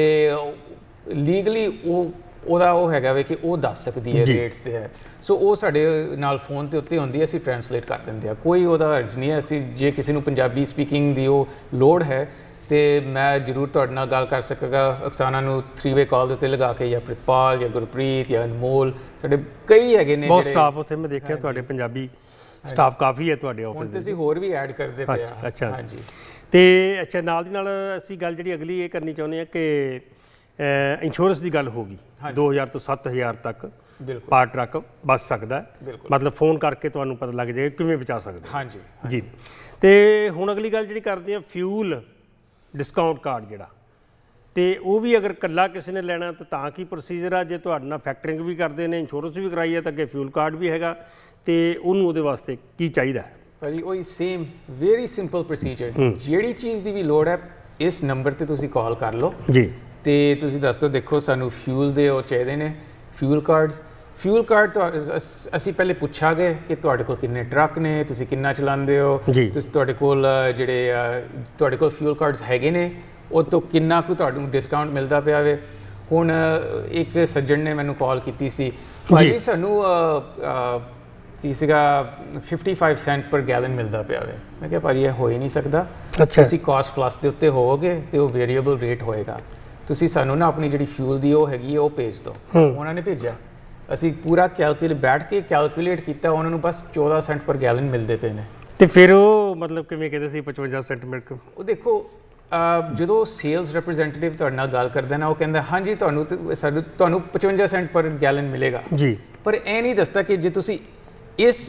ਲੀਗਲੀ ਉਹ ਉਹਦਾ ਉਹ ਹੈਗਾ ਵੇ ਕਿ ਉਹ ਦੱਸ ਸਕਦੀ ਹੈ ਰੇਟਸ ਦੇ ਹੈ ਸੋ ਉਹ ਸਾਡੇ ਨਾਲ ਫੋਨ ਤੇ ਉੱਤੇ ਹੁੰਦੀ ਹੈ ਅਸੀਂ ਟ੍ਰਾਂਸਲੇਟ ਕਰ ਦਿੰਦੇ ਆ ਕੋਈ ਉਹਦਾ ਨਹੀਂ ਅਸੀਂ ਜੇ ਕਿਸੇ ਨੂੰ ਪੰਜਾਬੀ ਸਪੀਕਿੰਗ ਦੀ ਉਹ ਲੋੜ ਹੈ ਤੇ ਮੈਂ ਜਰੂਰ ਤੁਹਾਡੇ ਨਾਲ ਗੱਲ ਕਰ ਸਕਾਂਗਾ ਅਕਸਾਨਾ ਨੂੰ 3 ਵੇ ਕਾਲ ਦੇ ਉੱਤੇ ਲਗਾ ਕੇ ਜਾਂ ਪ੍ਰਿਤਪਾਲ ਜਾਂ ਗੁਰਪ੍ਰੀਤ ਜਾਂ ਅਨਮੋਲ ਸਾਡੇ ਕਈ ਹੈਗੇ ਨੇ ਬਹੁਤ ਸਟਾਫ ਉੱਥੇ ਮੈਂ ਦੇਖਿਆ ਤੁਹਾਡੇ ਪੰਜਾਬੀ ਸਟਾਫ ਕਾਫੀ ਹੈ ਤੁਹਾਡੇ ਆਫਿਸ ਦੇ ਤੁਸੀਂ ਹੋਰ ਵੀ ਐਡ ਕਰਦੇ ਪਿਆ ਅੱਛਾ ਹਾਂਜੀ ਤੇ ਅੱਛਾ ਨਾਲ ਦੀ ਨਾਲ ਅਸੀਂ ਗੱਲ ਜਿਹੜੀ ਅਗਲੀ ਇਹ ਕਰਨੀ ਚਾਹੁੰਦੇ ਆ ਕਿ ਇੰਸ਼ੋਰੈਂਸ ਦੀ ਗੱਲ ਹੋ ਗਈ 2000 ਤੋਂ 7000 ਤੱਕ ਪਾਰ ਟਰੱਕ ਬਸ ਸਕਦਾ ਮਤਲਬ ਫੋਨ ਕਰਕੇ ਤੁਹਾਨੂੰ ਪਤਾ ਲੱਗ ਜਾਏਗਾ ਕਿਵੇਂ ਬਚਾ ਸਕਦੇ ਹਾਂਜੀ ਜੀ ਤੇ ਹੁਣ ਅਗਲੀ ਗੱਲ ਜਿਹੜੀ ਕਰਦੇ ਆ ਫਿਊਲ ਡਿਸਕਾਊਂਟ ਕਾਰਡ ਜਿਹੜਾ ਤੇ ਉਹ ਵੀ ਅਗਰ ਕੱਲਾ ਕਿਸੇ ਨੇ ਲੈਣਾ ਤਾਂ ਤਾਂ ਕੀ ਪ੍ਰੋਸੀਜਰ ਆ ਜੇ ਤੁਹਾਡੇ ਨਾਲ ਫੈਕਟਰਿੰਗ ਵੀ ਕਰਦੇ ਨੇ ਇੰਸ਼ੋਰੈਂਸ ਵੀ ਕਰਾਈ ਹੈ ਤਾਂ ਅੱਗੇ ਫਿਊਲ ਕਾਰਡ ਵੀ ਹੈਗਾ ਤੇ ਉਹਨੂੰ ਉਹਦੇ ਵਾਸਤੇ ਕੀ ਚਾਹੀਦਾ ਹੈ ਭਾਜੀ ਉਹੀ ਸੇਮ ਵੈਰੀ ਸਿੰਪਲ ਪ੍ਰੋਸੀਜਰ ਜਿਹੜੀ ਚੀਜ਼ ਦੀ ਵੀ ਲੋੜ ਹੈ ਇਸ ਨੰਬਰ ਤੇ ਤੁਸੀਂ ਕਾਲ ਕਰ ਲਓ ਜੀ ਤੇ ਤੁਸੀਂ ਦੱਸ ਦਿਓ ਦੇਖੋ ਸਾਨੂੰ ਫਿਊਲ ਦੇ ਉਹ ਚਾਹੀਦੇ ਨੇ ਫਿਊਲ ਕਾਰਡਸ ਫਿਊਲ ਕਾਰਡ ਅਸੀਂ ਪਹਿਲੇ ਪੁੱਛਾ ਗਏ ਕਿ ਤੁਹਾਡੇ ਕੋਲ ਕਿੰਨੇ ਟਰੱਕ ਨੇ ਤੁਸੀਂ ਕਿੰਨਾ ਚਲਾਉਂਦੇ ਹੋ ਤੁਸੀਂ ਤੁਹਾਡੇ ਕੋਲ ਜਿਹੜੇ ਤੁਹਾਡੇ ਕੋਲ ਫਿਊਲ ਕਾਰਡਸ ਹੈਗੇ ਨੇ ਉਹ ਤੋਂ ਕਿੰਨਾ ਕੁ ਤੁਹਾਨੂੰ ਡਿਸਕਾਊਂਟ ਮਿਲਦਾ ਪਿਆ ਵੇ ਹੁਣ ਇੱਕ ਸੱਜਣ ਨੇ ਮੈਨੂੰ ਕਾਲ ਕੀਤੀ ਸੀ ਭਾਜੀ ਸਾਨੂੰ ਕਿਸੇ ਸੀਗਾ 55 ਸੈਂਟ ਪਰ ਗੈਲਨ ਮਿਲਦਾ ਪਿਆ ਵੇ ਮੈਂ ਕਿਹਾ ਭਾਜੀ ਇਹ ਹੋ ਹੀ ਨਹੀਂ ਸਕਦਾ ਤੁਸੀਂ ਕਾਸਟ ਪਲੱਸ ਦੇ ਉੱਤੇ ਹੋਵੋਗੇ ਤੇ ਉਹ ਵੇਰੀਏਬਲ ਰੇਟ ਹੋਏਗਾ ਤੁਸੀਂ ਸਾਨੂੰ ਨਾ ਆਪਣੀ ਜਿਹੜੀ ਫਿਊਲ ਦੀ ਉਹ ਹੈਗੀ ਉਹ ਭੇਜ ਦਿਓ ਉਹਨਾਂ ਨੇ ਭੇਜਿਆ ਅਸੀਂ ਪੂਰਾ ਕੈਲਕੂਲੇਟ ਬੈਠ ਕੇ ਕੈਲਕੂਲੇਟ ਕੀਤਾ ਉਹਨਾਂ ਨੂੰ ਬਸ 14 ਸੈਂਟ ਪਰ ਗੈਲਨ ਮਿਲਦੇ ਪਏ ਨੇ ਤੇ ਫਿਰ ਉਹ ਮਤਲਬ ਕਿਵੇਂ ਕਹਿੰਦੇ ਸੀ 55 ਸੈਂਟ ਮਿਲ ਕੇ ਉਹ ਦੇਖੋ ਜਦੋਂ ਸੇਲਸ ਰਿਪਰੈਜ਼ੈਂਟੇਟਿਵ ਤੁਹਾਡੇ ਨਾਲ ਗੱਲ ਕਰਦਾ ਨਾ ਉਹ ਕਹਿੰਦਾ ਹਾਂਜੀ ਤੁਹਾਨੂੰ ਸਾਨੂੰ ਤੁਹਾਨੂੰ 55 ਸੈਂਟ ਪਰ ਗੈਲਨ ਮਿਲੇਗਾ ਜੀ ਪਰ ਇਹ ਨਹੀਂ ਦੱਸਦਾ ਕਿ ਜੇ ਤੁਸੀਂ ਇਸ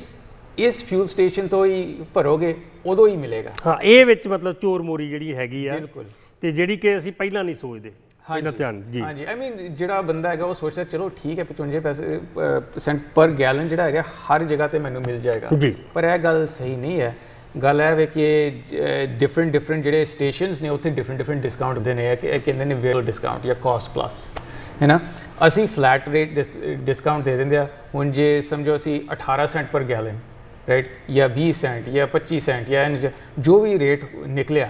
ਇਸ ਫਿਊਲ ਸਟੇਸ਼ਨ ਤੋਂ ਹੀ ਭਰੋਗੇ ਉਦੋਂ ਹੀ ਮਿਲੇਗਾ ਹਾਂ ਇਹ ਵਿੱਚ ਮਤਲਬ ਚੋਰ ਮੋਰੀ ਜਿਹੜੀ ਹੈਗੀ ਆ ਬਿਲਕੁਲ ਤੇ ਜਿਹੜੀ ਕਿ ਅਸੀਂ ਪਹਿਲਾਂ ਨਹੀਂ ਸੋਚਦੇ ਇਹਨਾਂ ਧਿਆਨ ਜੀ ਹਾਂਜੀ ਆਈ ਮੀਨ ਜਿਹੜਾ ਬੰਦਾ ਹੈਗਾ ਉਹ ਸੋਚਦਾ ਚਲੋ ਠੀਕ ਹੈ 55 ਪੈਸੇ ਪਰਸੈਂਟ ਪਰ ਗੈਲਨ ਜਿਹੜਾ ਹੈਗਾ ਹਰ ਜਗ੍ਹਾ ਤੇ ਮੈਨੂੰ ਮਿਲ ਜਾਏਗਾ ਪਰ ਇਹ ਗੱਲ ਸਹੀ ਨਹੀਂ ਹੈ ਗੱਲ ਹੈ ਵੇ ਕਿ ਡਿਫਰੈਂਟ ਡਿਫਰੈਂਟ ਜਿਹੜੇ ਸਟੇਸ਼ਨਸ ਨੇ ਉੱਥੇ ਡਿਫਰੈਂਟ ਡਿਫਰੈਂਟ ਡਿਸਕਾਊਂਟ ਦੇ ਨੇ ਕਿ ਕਹਿੰਦੇ ਨੇ ਵੇਅਰ ਡਿਸਕਾਊਂਟ ਜਾਂ ਕਾਸਟ ਪਲੱਸ ਹੈ ਨਾ ਅਸੀਂ ਫਲੈਟ ਰੇਟ ਡਿਸਕਾਊਂਟ ਦੇ ਦਿੰਦੇ ਆ ਹੁਣ ਜੇ ਸਮਝੋ ਅਸੀਂ 18 ਸੈਂਟ ਪਰ ਗੈਲਨ ਰਾਈਟ ਜਾਂ 20 ਸੈਂਟ ਜਾਂ 25 ਸੈਂਟ ਜਾਂ ਜੋ ਵੀ ਰੇਟ ਨਿਕਲਿਆ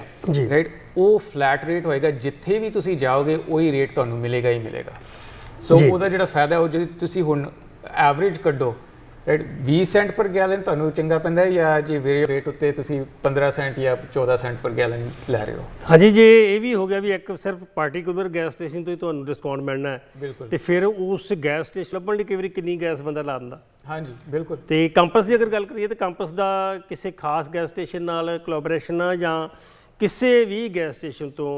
ਰਾਈਟ ਉਹ ਫਲੈਟ ਰੇਟ ਹੋਏਗਾ ਜਿੱਥੇ ਵੀ ਤੁਸੀਂ ਜਾਓਗੇ ਉਹੀ ਰੇਟ ਤੁਹਾਨੂੰ ਮਿਲੇਗਾ ਹੀ ਮਿਲੇਗਾ ਸੋ ਉਹਦਾ ਜਿਹੜਾ ਫਾਇਦਾ ਉਹ ਜੇ ਤੁਸੀਂ ਹੁਣ ਐਵਰੇਜ ਕੱਢੋ ਰਾਈਟ 20 ਸੈਂਟ ਪਰ ਗੈਲਨ ਤੁਹਾਨੂੰ ਚੰਗਾ ਪੈਂਦਾ ਹੈ ਜਾਂ ਜੇ ਵੇਰੀ ਰੇਟ ਉੱਤੇ ਤੁਸੀਂ 15 ਸੈਂਟ ਜਾਂ 14 ਸੈਂਟ ਪਰ ਗੈਲਨ ਲੈ ਰਹੇ ਹੋ ਹਾਂਜੀ ਜੇ ਇਹ ਵੀ ਹੋ ਗਿਆ ਵੀ ਇੱਕ ਸਿਰਫ ਪਾਰਟਿਕੂਲਰ ਗੈਸ ਸਟੇਸ਼ਨ ਤੋਂ ਹੀ ਤੁਹਾਨੂੰ ਡਿਸਕਾਊਂਟ ਮਿਲਣਾ ਹੈ ਤੇ ਫਿਰ ਉਸ ਗੈਸ ਸਟੇਸ਼ਨ ਲੱਭਣ ਲਈ ਕਈ ਵਾਰੀ ਕਿੰਨੀ ਗੈਸ ਬੰਦਾ ਲਾ ਦਿੰਦਾ ਹਾਂਜੀ ਬਿਲਕੁਲ ਤੇ ਕੰਪਸ ਦੀ ਅਗਰ ਗੱਲ ਕਰੀਏ ਤਾਂ ਕੰਪਸ ਦਾ ਕਿਸੇ ਖਾਸ ਗੈਸ ਸਟੇਸ਼ਨ ਨਾਲ ਕੋਲੈਬੋਰੇਸ਼ਨ ਆ ਜਾਂ ਕਿਸੇ ਵੀ ਗੈਸ ਸਟੇਸ਼ਨ ਤੋਂ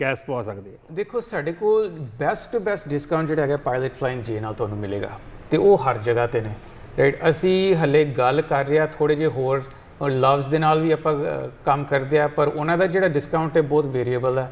ਗੈਸ ਪਵਾ ਸਕਦੇ ਆ ਦੇਖੋ ਸਾਡੇ ਕੋਲ ਬੈਸਟ ਟੂ ਬੈਸਟ ਡਿਸਕਾਊਂਟ ਜਿਹੜਾ ਹੈਗਾ ਪਾਇਲਟ ਫਲਾਈਂਗ ਜੇ ਨਾਲ ਤੁਹਾਨੂੰ ਮਿਲੇਗਾ ਤੇ ਉਹ ਹਰ ਜਗ੍ਹਾ ਤੇ ਨੇ ਰਾਈਟ ਅਸੀਂ ਹਲੇ ਗੱਲ ਕਰ ਰਿਹਾ ਥੋੜੇ ਜਿਹਾ ਹੋਰ ਔਰ ਲਵਸ ਦੇ ਨਾਲ ਵੀ ਆਪਾਂ ਕੰਮ ਕਰਦੇ ਆ ਪਰ ਉਹਨਾਂ ਦਾ ਜਿਹੜਾ ਡਿਸਕਾਊਂਟ ਹੈ ਬਹੁਤ ਵੇਰੀਏਬਲ ਹੈ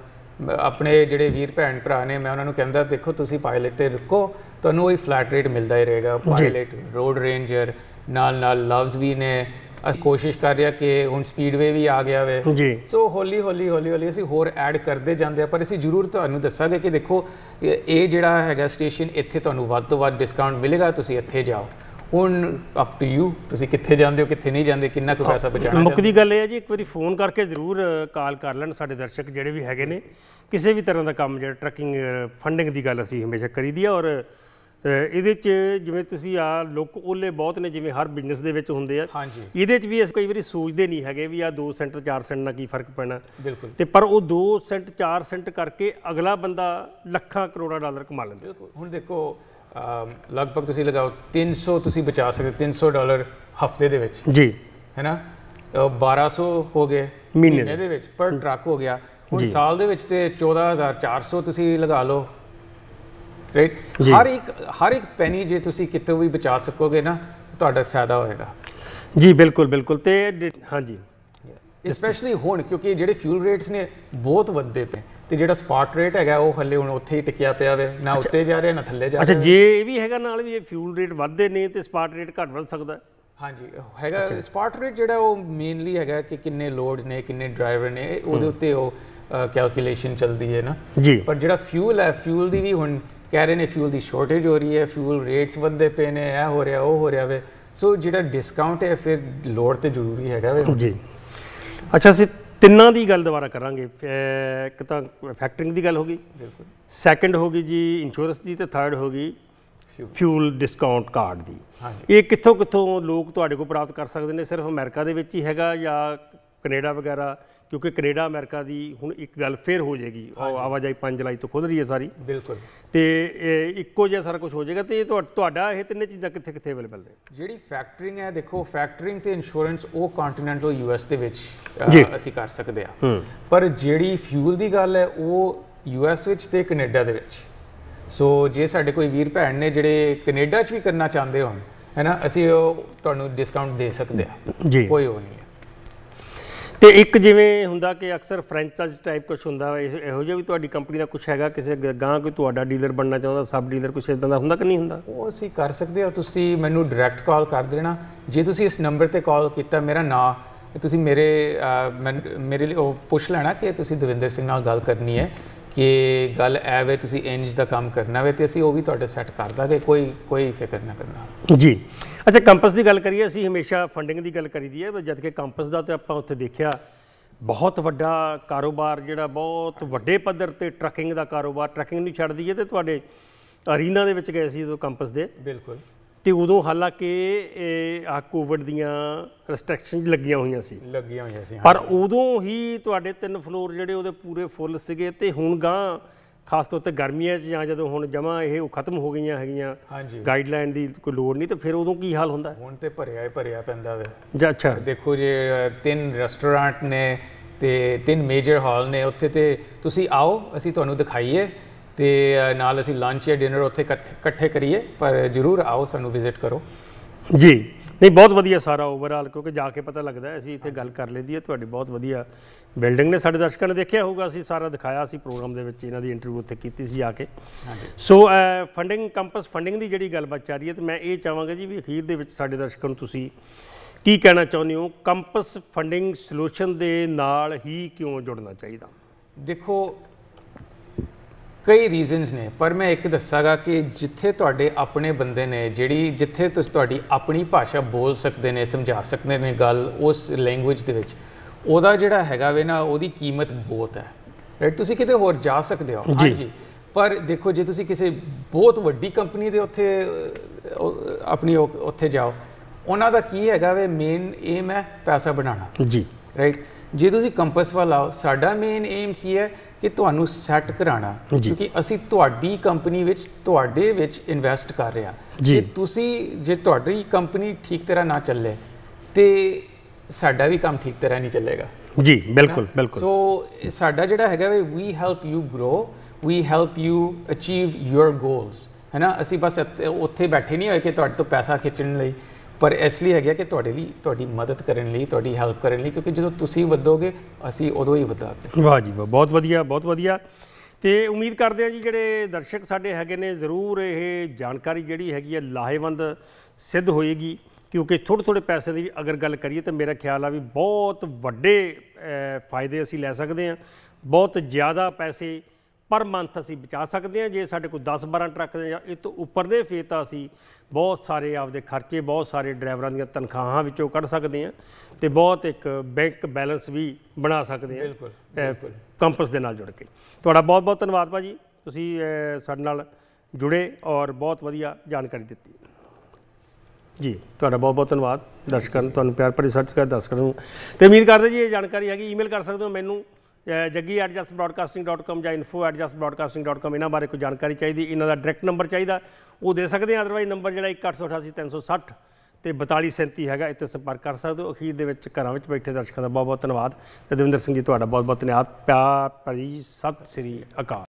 ਆਪਣੇ ਜਿਹੜੇ ਵੀਰ ਭੈਣ ਭਰਾ ਨੇ ਮੈਂ ਉਹਨਾਂ ਨੂੰ ਕਹਿੰਦਾ ਦੇਖੋ ਤੁਸੀਂ ਪਾਇਲਟ ਤੇ ਰੁਕੋ ਤੁਹਾਨੂੰ ਉਹੀ ਫਲੈਟ ਰੇਟ ਮਿਲਦਾ ਹੀ ਰਹੇਗਾ ਪਾਇਲਟ ਰੋਡ ਰੇਂਜਰ ਨਾਲ ਨਾਲ ਲਵਸ ਵੀ ਨੇ ਅਸੀਂ ਕੋਸ਼ਿਸ਼ ਕਰ ਰਿਹਾ ਕਿ ਹੁਣ ਸਪੀਡਵੇ ਵੀ ਆ ਗਿਆ ਵੇ ਜੀ ਸੋ ਹੌਲੀ ਹੌਲੀ ਹੌਲੀ ਹੌਲੀ ਅਸੀਂ ਹੋਰ ਐਡ ਕਰਦੇ ਜਾਂਦੇ ਆ ਪਰ ਅਸੀਂ ਜ਼ਰੂਰ ਤੁਹਾਨੂੰ ਦੱਸਾਂਗੇ ਕਿ ਦੇਖੋ ਇਹ ਜਿਹੜਾ ਹੈਗਾ ਸਟੇਸ਼ਨ ਇੱਥੇ ਤੁਹਾਨੂੰ ਵੱਧ ਤੋਂ ਵੱਧ ਡਿਸਕਾਊਂਟ ਮਿਲੇਗਾ ਤੁਸੀਂ ਇੱਥੇ ਜਾਓ ਹੁਣ ਅਪ ਟੂ ਯੂ ਤੁਸੀਂ ਕਿੱਥੇ ਜਾਂਦੇ ਹੋ ਕਿੱਥੇ ਨਹੀਂ ਜਾਂਦੇ ਕਿੰਨਾ ਕੁ ਪੈਸਾ ਬਚਾਣਾ ਮੁੱਕਦੀ ਗੱਲ ਇਹ ਹੈ ਜੀ ਇੱਕ ਵਾਰੀ ਫੋਨ ਕਰਕੇ ਜ਼ਰੂਰ ਕਾਲ ਕਰ ਲੈਣ ਸਾਡੇ ਦਰਸ਼ਕ ਜਿਹੜੇ ਵੀ ਹੈਗੇ ਨੇ ਕਿਸੇ ਵੀ ਤਰ੍ਹਾਂ ਦਾ ਕੰਮ ਜਿਹੜਾ ਟਰੱਕਿੰਗ ਫੰਡਿੰਗ ਦੀ ਗੱਲ ਅਸੀਂ ਹਮੇਸ਼ਾ ਕਰੀਦੀ ਆ ਔਰ ਇਹਦੇ 'ਚ ਜਿਵੇਂ ਤੁਸੀਂ ਆ ਲੁੱਕ ਓਲੇ ਬਹੁਤ ਨੇ ਜਿਵੇਂ ਹਰ ਬਿਜ਼ਨਸ ਦੇ ਵਿੱਚ ਹੁੰਦੇ ਆ ਇਹਦੇ 'ਚ ਵੀ ਅਸੀਂ ਕਈ ਵਾਰੀ ਸੋਚਦੇ ਨਹੀਂ ਹੈਗੇ ਵੀ ਆ 2 ਸੈਂਟ 4 ਸੈਂਟ ਨਾਲ ਕੀ ਫਰਕ ਪੈਣਾ ਤੇ ਪਰ ਉਹ 2 ਸੈਂਟ 4 ਸੈਂਟ ਕਰਕੇ ਅਗਲਾ ਬੰਦਾ ਲੱਖਾਂ ਕਰੋੜਾਂ ਡਾਲਰ ਕਮਾ ਲੈਂਦਾ ਹੁਣ ਦੇਖੋ ਲਗਭਗ ਤੁਸੀਂ ਲਗਾਓ 300 ਤੁਸੀਂ ਬਚਾ ਸਕਦੇ 300 ਡਾਲਰ ਹਫਤੇ ਦੇ ਵਿੱਚ ਜੀ ਹੈਨਾ 1200 ਹੋ ਗਏ ਮਹੀਨੇ ਦੇ ਵਿੱਚ ਪਰ ਟਰੱਕ ਹੋ ਗਿਆ ਹੁਣ ਸਾਲ ਦੇ ਵਿੱਚ ਤੇ 14400 ਤੁਸੀਂ ਲਗਾ ਲਓ ਰਾਈਟ ਹਰ ਇੱਕ ਹਰ ਇੱਕ ਪੈਨੀ ਜੇ ਤੁਸੀਂ ਕਿਤੇ ਵੀ ਬਚਾ ਸਕੋਗੇ ਨਾ ਤੁਹਾਡਾ ਫਾਇਦਾ ਹੋਏਗਾ ਜੀ ਬਿਲਕੁਲ ਬਿਲਕੁਲ ਤੇ ਹਾਂਜੀ ਸਪੈਸ਼ਲੀ ਹੁਣ ਕਿਉਂਕਿ ਜਿਹੜੇ ਫਿਊਲ ਰੇਟਸ ਨੇ ਬਹੁਤ ਵੱਧਦੇ ਪਏ ਤੇ ਜਿਹੜਾ ਸਪਾਟ ਰੇਟ ਹੈਗਾ ਉਹ ਹੱਲੇ ਹੁਣ ਉੱਥੇ ਹੀ ਟਿਕਿਆ ਪਿਆ ਵੇ ਨਾ ਉੱਤੇ ਜਾ ਰਿਹਾ ਨਾ ਥੱਲੇ ਜਾ ਰਿਹਾ ਅੱਛਾ ਜੇ ਇਹ ਵੀ ਹੈਗਾ ਨਾਲ ਵੀ ਇਹ ਫਿਊਲ ਰੇਟ ਵੱਧਦੇ ਨੇ ਤੇ ਸਪਾਟ ਰੇਟ ਘਟ ਵੱਧ ਸਕਦਾ ਹਾਂਜੀ ਹੈਗਾ ਸਪਾਟ ਰੇਟ ਜਿਹੜਾ ਉਹ ਮੇਨਲੀ ਹੈਗਾ ਕਿ ਕਿੰਨੇ ਲੋਡ ਨੇ ਕਿੰਨੇ ਡਰਾਈਵਰ ਨੇ ਉਹਦੇ ਉੱਤੇ ਉਹ ਕੈਲਕੂਲੇਸ਼ਨ ਚੱਲਦੀ ਹੈ ਨਾ ਪਰ ਜਿਹੜਾ ਫਿਊਲ ਹੈ ਫਿਊਲ ਦੀ ਵੀ ਹੁਣ ਕਹਿ ਰਹੇ ਨੇ ਫਿਊਲ ਦੀ ਸ਼ਾਰਟੇਜ ਹੋ ਰਹੀ ਹੈ ਫਿਊਲ ਰੇਟਸ ਵੱਧਦੇ ਪਏ ਨੇ ਇਹ ਹੋ ਰਿਹਾ ਉਹ ਹੋ ਰਿਹਾ ਵੇ ਸੋ ਜਿਹੜਾ ਡਿਸਕਾਊਂਟ ਹੈ ਫਿਰ ਲੋੜ ਤੇ ਜ਼ਰੂਰੀ ਹੈਗਾ ਵੇ ਜੀ ਅੱਛਾ ਅਸੀਂ ਤਿੰਨਾਂ ਦੀ ਗੱਲ ਦੁਬਾਰਾ ਕਰਾਂਗੇ ਇੱਕ ਤਾਂ ਫੈਕਟਰਿੰਗ ਦੀ ਗੱਲ ਹੋ ਗਈ ਬਿਲਕੁਲ ਸੈਕੰਡ ਹੋ ਗਈ ਜੀ ਇੰਸ਼ੋਰੈਂਸ ਦੀ ਤੇ ਥਰਡ ਹੋ ਗਈ ਫਿਊਲ ਡਿਸਕਾਊਂਟ ਕਾਰਡ ਦੀ ਇਹ ਕਿੱਥੋਂ ਕਿੱਥੋਂ ਲੋਕ ਤੁਹਾਡੇ ਕੋਲ ਪ੍ਰਾਪਤ ਕਰ ਸਕਦੇ ਨੇ ਸਿਰਫ ਅਮਰੀਕਾ ਦੇ ਵਿੱਚ ਹੀ ਹੈਗਾ ਜਾਂ ਕੈਨੇਡਾ ਵਗੈਰਾ ਕਿਉਂਕਿ ਕੈਨੇਡਾ ਅਮਰੀਕਾ ਦੀ ਹੁਣ ਇੱਕ ਗੱਲ ਫੇਰ ਹੋ ਜਾਏਗੀ ਉਹ ਆਵਾਜਾਈ 5 ਜੁਲਾਈ ਤੋਂ ਖੁੱਲ ਰਹੀ ਹੈ ਸਾਰੀ ਬਿਲਕੁਲ ਤੇ ਇੱਕੋ ਜਿਹਾ ਸਾਰਾ ਕੁਝ ਹੋ ਜਾਏਗਾ ਤੇ ਇਹ ਤੁਹਾਡਾ ਇਹ ਤਿੰਨੇ ਚੀਜ਼ਾਂ ਕਿੱਥੇ ਕਿੱਥੇ ਅਵੇਲੇਬਲ ਨੇ ਜਿਹੜੀ ਫੈਕਟਰਿੰਗ ਹੈ ਦੇਖੋ ਫੈਕਟਰਿੰਗ ਤੇ ਇੰਸ਼ੋਰੈਂਸ ਉਹ ਕੰਟੀਨੈਂਟਲ ਯੂਐਸ ਦੇ ਵਿੱਚ ਅਸੀਂ ਕਰ ਸਕਦੇ ਆ ਪਰ ਜਿਹੜੀ ਫਿਊਲ ਦੀ ਗੱਲ ਹੈ ਉਹ ਯੂਐਸ ਵਿੱਚ ਤੇ ਕੈਨੇਡਾ ਦੇ ਵਿੱਚ ਸੋ ਜੇ ਸਾਡੇ ਕੋਈ ਵੀਰ ਭੈਣ ਨੇ ਜਿਹੜੇ ਕੈਨੇਡਾ 'ਚ ਵੀ ਕਰਨਾ ਚਾਹੁੰਦੇ ਹੋਣ ਹੈਨਾ ਅਸੀਂ ਉਹ ਤੁਹਾਨੂੰ ਡਿਸਕਾਊਂਟ ਦੇ ਸਕਦੇ ਆ ਜੀ ਕੋਈ ਉਹ ਨਹੀਂ ਤੇ ਇੱਕ ਜਿਵੇਂ ਹੁੰਦਾ ਕਿ ਅਕਸਰ ਫਰੈਂਚਾਈਜ਼ ਟਾਈਪ ਕੁਝ ਹੁੰਦਾ ਹੈ ਇਹੋ ਜਿਹਾ ਵੀ ਤੁਹਾਡੀ ਕੰਪਨੀ ਦਾ ਕੁਝ ਹੈਗਾ ਕਿਸੇ ਗਾਂ ਕੋਈ ਤੁਹਾਡਾ ਡੀਲਰ ਬਣਨਾ ਚਾਹੁੰਦਾ ਸਬ ਡੀਲਰ ਕੁਝ ਇਦਾਂ ਦਾ ਹੁੰਦਾ ਕਿ ਨਹੀਂ ਹੁੰਦਾ ਉਹ ਅਸੀਂ ਕਰ ਸਕਦੇ ਹਾਂ ਤੁਸੀਂ ਮੈਨੂੰ ਡਾਇਰੈਕਟ ਕਾਲ ਕਰ ਦੇਣਾ ਜੇ ਤੁਸੀਂ ਇਸ ਨੰਬਰ ਤੇ ਕਾਲ ਕੀਤਾ ਮੇਰਾ ਨਾਮ ਤੁਸੀਂ ਮੇਰੇ ਮੇਰੇ ਲਈ ਉਹ ਪੁੱਛ ਲੈਣਾ ਕਿ ਤੁਸੀਂ ਦਵਿੰਦਰ ਸਿੰਘ ਨਾਲ ਗੱਲ ਕਰਨੀ ਹੈ ਕਿ ਗੱਲ ਐ ਵੇ ਤੁਸੀਂ ਇੰਜ ਦਾ ਕੰਮ ਕਰਨਾ ਵੇ ਤੇ ਅਸੀਂ ਉਹ ਵੀ ਤੁਹਾਡੇ ਸੈੱਟ ਕਰ ਦਾਂਗੇ ਕੋਈ ਕੋਈ ਫਿਕਰ ਨਾ ਕਰਨਾ ਜੀ ਅੱਛਾ ਕੰਪਸ ਦੀ ਗੱਲ ਕਰੀਏ ਅਸੀਂ ਹਮੇਸ਼ਾ ਫੰਡਿੰਗ ਦੀ ਗੱਲ ਕਰੀਦੀ ਹੈ ਜਦ ਕਿ ਕੰਪਸ ਦਾ ਤੇ ਆਪਾਂ ਉੱਥੇ ਦੇਖਿਆ ਬਹੁਤ ਵੱਡਾ ਕਾਰੋਬਾਰ ਜਿਹੜਾ ਬਹੁਤ ਵੱਡੇ ਪੱਧਰ ਤੇ ਟਰੱਕਿੰਗ ਦਾ ਕਾਰੋਬਾਰ ਟਰੱਕਿੰਗ ਨਹੀਂ ਛੱਡਦੀ ਦਈਏ ਤੇ ਤੁਹਾਡੇ ਅਰੀਨਾ ਦੇ ਵਿੱਚ ਗਏ ਸੀ ਜਦੋਂ ਕੰਪਸ ਦੇ ਬਿਲਕੁਲ ਤੇ ਉਦੋਂ ਹਾਲਾਂਕਿ ਇਹ ਆ ਕੋਵਿਡ ਦੀਆਂ ਰੈਸਟ੍ਰਿਕਸ਼ਨ ਲੱਗੀਆਂ ਹੋਈਆਂ ਸੀ ਲੱਗੀਆਂ ਹੋਈਆਂ ਸੀ ਪਰ ਉਦੋਂ ਹੀ ਤੁਹਾਡੇ ਤਿੰਨ ਫਲੋਰ ਜਿਹੜੇ ਉਹਦੇ ਪੂਰੇ ਫੁੱਲ ਸੀਗੇ ਤੇ ਹੁਣ ਗਾਂ ਖਾਸ ਤੌਰ ਤੇ ਗਰਮੀਆਂ 'ਚ ਜਾਂ ਜਦੋਂ ਹੁਣ ਜਮਾ ਇਹ ਖਤਮ ਹੋ ਗਈਆਂ ਹੈਗੀਆਂ ਗਾਈਡਲਾਈਨ ਦੀ ਕੋਈ ਲੋੜ ਨਹੀਂ ਤੇ ਫਿਰ ਉਦੋਂ ਕੀ ਹਾਲ ਹੁੰਦਾ ਹੁਣ ਤੇ ਭਰਿਆ ਹੀ ਭਰਿਆ ਪੈਂਦਾ ਵੇ ਜੀ ਅੱਛਾ ਦੇਖੋ ਜੇ ਤਿੰਨ ਰੈਸਟੋਰੈਂਟ ਨੇ ਤੇ ਤਿੰਨ ਮੇਜਰ ਹਾਲ ਨੇ ਉੱਥੇ ਤੇ ਤੁਸੀਂ ਆਓ ਅਸੀਂ ਤੁਹਾਨੂੰ ਦਿਖਾਈਏ ਤੇ ਨਾਲ ਅਸੀਂ ਲੰਚ ਜਾਂ ਡਿਨਰ ਉੱਥੇ ਇਕੱਠੇ ਕਰੀਏ ਪਰ ਜਰੂਰ ਆਓ ਸਾਨੂੰ ਵਿਜ਼ਿਟ ਕਰੋ ਜੀ ਨਹੀਂ ਬਹੁਤ ਵਧੀਆ ਸਾਰਾ ਓਵਰਆਲ ਕਿਉਂਕਿ ਜਾ ਕੇ ਪਤਾ ਲੱਗਦਾ ਅਸੀਂ ਇੱਥੇ ਗੱਲ ਕਰ ਦੀ ਹੈ ਤੁਹਾਡੀ ਬਹੁਤ ਵਧੀਆ ਬਿਲਡਿੰਗ ਨੇ ਸਾਡੇ ਦਰਸ਼ਕਾਂ ਨੇ ਦੇਖਿਆ ਹੋਊਗਾ ਅਸੀਂ ਸਾਰਾ ਦਿਖਾਇਆ ਸੀ ਪ੍ਰੋਗਰਾਮ ਦੇ ਵਿੱਚ ਇਹਨਾਂ ਦੀ ਇੰਟਰਵਿਊ ਉੱਥੇ ਕੀਤੀ ਸੀ ਜਾ ਕੇ ਸੋ ਫੰਡਿੰਗ ਕੰਪਸ ਫੰਡਿੰਗ ਦੀ ਜਿਹੜੀ ਗੱਲਬਾਤ ਚੱਲ ਰਹੀ ਹੈ ਤੇ ਮੈਂ ਇਹ ਚਾਹਾਂਗਾ ਜੀ ਵੀ ਅਖੀਰ ਦੇ ਵਿੱਚ ਸਾਡੇ ਦਰਸ਼ਕਾਂ ਨੂੰ ਤੁਸੀਂ ਕੀ ਕਹਿਣਾ ਚਾਹੁੰਦੇ ਹੋ ਕੰਪਸ ਫੰਡਿੰਗ ਸੋਲੂਸ਼ਨ ਦੇ ਨਾਲ ਹੀ ਕਿਉਂ ਜੁੜਨਾ ਚਾਹੀਦਾ ਦੇਖੋ ਕਈ ਰੀਜ਼ਨਸ ਨੇ ਪਰ ਮੈਂ ਇੱਕ ਦੱਸਾਂਗਾ ਕਿ ਜਿੱਥੇ ਤੁਹਾਡੇ ਆਪਣੇ ਬੰਦੇ ਨੇ ਜਿਹੜੀ ਜਿੱਥੇ ਤੁਸੀਂ ਤੁਹਾਡੀ ਆਪਣੀ ਭਾਸ਼ਾ ਬੋਲ ਸਕਦੇ ਨੇ ਸਮਝਾ ਸਕਦੇ ਨੇ ਗੱਲ ਉਸ ਲੈਂਗੁਏਜ ਦੇ ਵਿੱਚ ਉਹਦਾ ਜਿਹੜਾ ਹੈਗਾ ਵੇ ਨਾ ਉਹਦੀ ਕੀਮਤ ਬਹੁਤ ਹੈ ਰਾਈਟ ਤੁਸੀਂ ਕਿਤੇ ਹੋਰ ਜਾ ਸਕਦੇ ਹੋ ਹਾਂਜੀ ਪਰ ਦੇਖੋ ਜੇ ਤੁਸੀਂ ਕਿਸੇ ਬਹੁਤ ਵੱਡੀ ਕੰਪਨੀ ਦੇ ਉੱਥੇ ਆਪਣੀ ਉੱਥੇ ਜਾਓ ਉਹਨਾਂ ਦਾ ਕੀ ਹੈਗਾ ਵੇ ਮੇਨ ਏਮ ਹੈ ਪੈਸਾ ਬਣਾਉਣਾ ਜੀ ਰਾਈਟ ਜੇ ਤੁਸੀਂ ਕੰਪਸ ਵੱਲ ਆਓ ਸਾਡਾ ਮੇਨ ਏਮ ਕੀ ਹੈ ਕਿ ਤੁਹਾਨੂੰ ਸੈੱਟ ਕਰਾਣਾ ਕਿਉਂਕਿ ਅਸੀਂ ਤੁਹਾਡੀ ਕੰਪਨੀ ਵਿੱਚ ਤੁਹਾਡੇ ਵਿੱਚ ਇਨਵੈਸਟ ਕਰ ਰਿਹਾ ਜੇ ਤੁਸੀਂ ਜੇ ਤੁਹਾਡੀ ਕੰਪਨੀ ਠੀਕ ਤਰ੍ਹਾਂ ਨਾ ਚੱਲੇ ਤੇ ਸਾਡਾ ਵੀ ਕੰਮ ਠੀਕ ਤਰ੍ਹਾਂ ਨਹੀਂ ਚੱਲੇਗਾ ਜੀ ਬਿਲਕੁਲ ਬਿਲਕੁਲ ਸੋ ਸਾਡਾ ਜਿਹੜਾ ਹੈਗਾ ਵੀ we help you grow we help you achieve your goals ਹੈਨਾ ਅਸੀਂ ਬਸ ਉੱਥੇ ਬੈਠੇ ਨਹੀਂ ਹੋਏ ਕਿ ਤੁਹਾਡੇ ਤੋਂ ਪੈਸਾ ਖਿੱਚਣ ਲਈ ਪਰ ਇਸ ਲਈ ਹੈਗਾ ਕਿ ਤੁਹਾਡੇ ਲਈ ਤੁਹਾਡੀ ਮਦਦ ਕਰਨ ਲਈ ਤੁਹਾਡੀ ਹੈਲਪ ਕਰਨ ਲਈ ਕਿਉਂਕਿ ਜਦੋਂ ਤੁਸੀਂ ਵਧੋਗੇ ਅਸੀਂ ਉਦੋਂ ਹੀ ਵਧਾਂਗੇ ਵਾਹ ਜੀ ਵਾਹ ਬਹੁਤ ਵਧੀਆ ਬਹੁਤ ਵਧੀਆ ਤੇ ਉਮੀਦ ਕਰਦੇ ਹਾਂ ਜੀ ਜਿਹੜੇ ਦਰਸ਼ਕ ਸਾਡੇ ਹੈਗੇ ਨੇ ਜ਼ਰੂਰ ਇਹ ਜਾਣਕਾਰੀ ਜਿਹੜੀ ਹੈਗੀ ਹੈ ਲਾਹੇਵੰਦ ਸਿੱਧ ਹੋਏਗੀ ਕਿਉਂਕਿ ਥੋੜੇ ਥੋੜੇ ਪੈਸੇ ਦੀ ਅਗਰ ਗੱਲ ਕਰੀਏ ਤਾਂ ਮੇਰਾ ਖਿਆਲ ਆ ਵੀ ਬਹੁਤ ਵੱਡੇ ਫਾਇਦੇ ਅਸੀਂ ਲੈ ਸਕਦੇ ਹਾਂ ਬਹੁਤ ਜ਼ਿਆਦਾ ਪੈਸੇ ਪਰ ਮੰਥ ਅਸੀਂ ਬਚਾ ਸਕਦੇ ਹਾਂ ਜੇ ਸਾਡੇ ਕੋਲ 10-12 ਟਰੱਕ ਜਾਂ ਇਹ ਤੋਂ ਉੱਪਰ ਦੇ ਫੇਰ ਤਾਂ ਅਸੀਂ ਬਹੁਤ ਸਾਰੇ ਆਪਦੇ ਖਰਚੇ ਬਹੁਤ ਸਾਰੇ ਡਰਾਈਵਰਾਂ ਦੀਆਂ ਤਨਖਾਹਾਂ ਵਿੱਚੋਂ ਕੱਢ ਸਕਦੇ ਹਾਂ ਤੇ ਬਹੁਤ ਇੱਕ ਬੈਂਕ ਬੈਲੈਂਸ ਵੀ ਬਣਾ ਸਕਦੇ ਹਾਂ ਬਿਲਕੁਲ ਕੰਪਸ ਦੇ ਨਾਲ ਜੁੜ ਕੇ ਤੁਹਾਡਾ ਬਹੁਤ ਬਹੁਤ ਧੰਨਵਾਦ ਭਾਜੀ ਤੁਸੀਂ ਸਾਡੇ ਨਾਲ ਜੁੜੇ ਔਰ ਬਹੁਤ ਵਧੀਆ ਜਾਣਕਾਰੀ ਦਿੱਤੀ ਜੀ ਤੁਹਾਡਾ ਬਹੁਤ ਬਹੁਤ ਧੰਨਵਾਦ ਦਰਸ਼ਕਾਂ ਤੁਹਾਨੂੰ ਪਿਆਰ ਭਰੀ ਦੱਸ ਦਰਸ਼ਕਾਂ ਨੂੰ ਤੇ ਉਮੀਦ ਕਰਦੇ ਜੀ ਇਹ ਜਾਣਕਾਰੀ ਹੈਗੀ ਈਮੇਲ ਕਰ ਸਕਦੇ ਹੋ ਮੈਨੂੰ jaggi@justbroadcasting.com ਜਾਂ info@adjustbroadcasting.com ਇਹਨਾਂ ਬਾਰੇ ਕੋਈ ਜਾਣਕਾਰੀ ਚਾਹੀਦੀ ਇਹਨਾਂ ਦਾ ਡਾਇਰੈਕਟ ਨੰਬਰ ਚਾਹੀਦਾ ਉਹ ਦੇ ਸਕਦੇ ਆ ਅਦਰਵਾਈਜ਼ ਨੰਬਰ ਜਿਹੜਾ 1888360 ਤੇ 4237 ਹੈਗਾ ਇੱਥੇ ਸੰਪਰਕ ਕਰ ਸਕਦੇ ਹੋ ਅਖੀਰ ਦੇ ਵਿੱਚ ਘਰਾਂ ਵਿੱਚ ਬੈਠੇ ਦਰਸ਼ਕਾਂ ਦਾ ਬਹੁਤ ਬਹੁਤ ਧੰਨਵਾਦ ਤੇ ਦਵਿੰਦਰ ਸਿੰਘ ਜੀ ਤੁਹਾਡਾ ਬਹੁਤ ਬਹੁਤ ਧੰਨਵਾਦ ਪਿਆਰ ਭਰੀ ਸਤਿ ਸ੍ਰੀ ਅਕਾਲ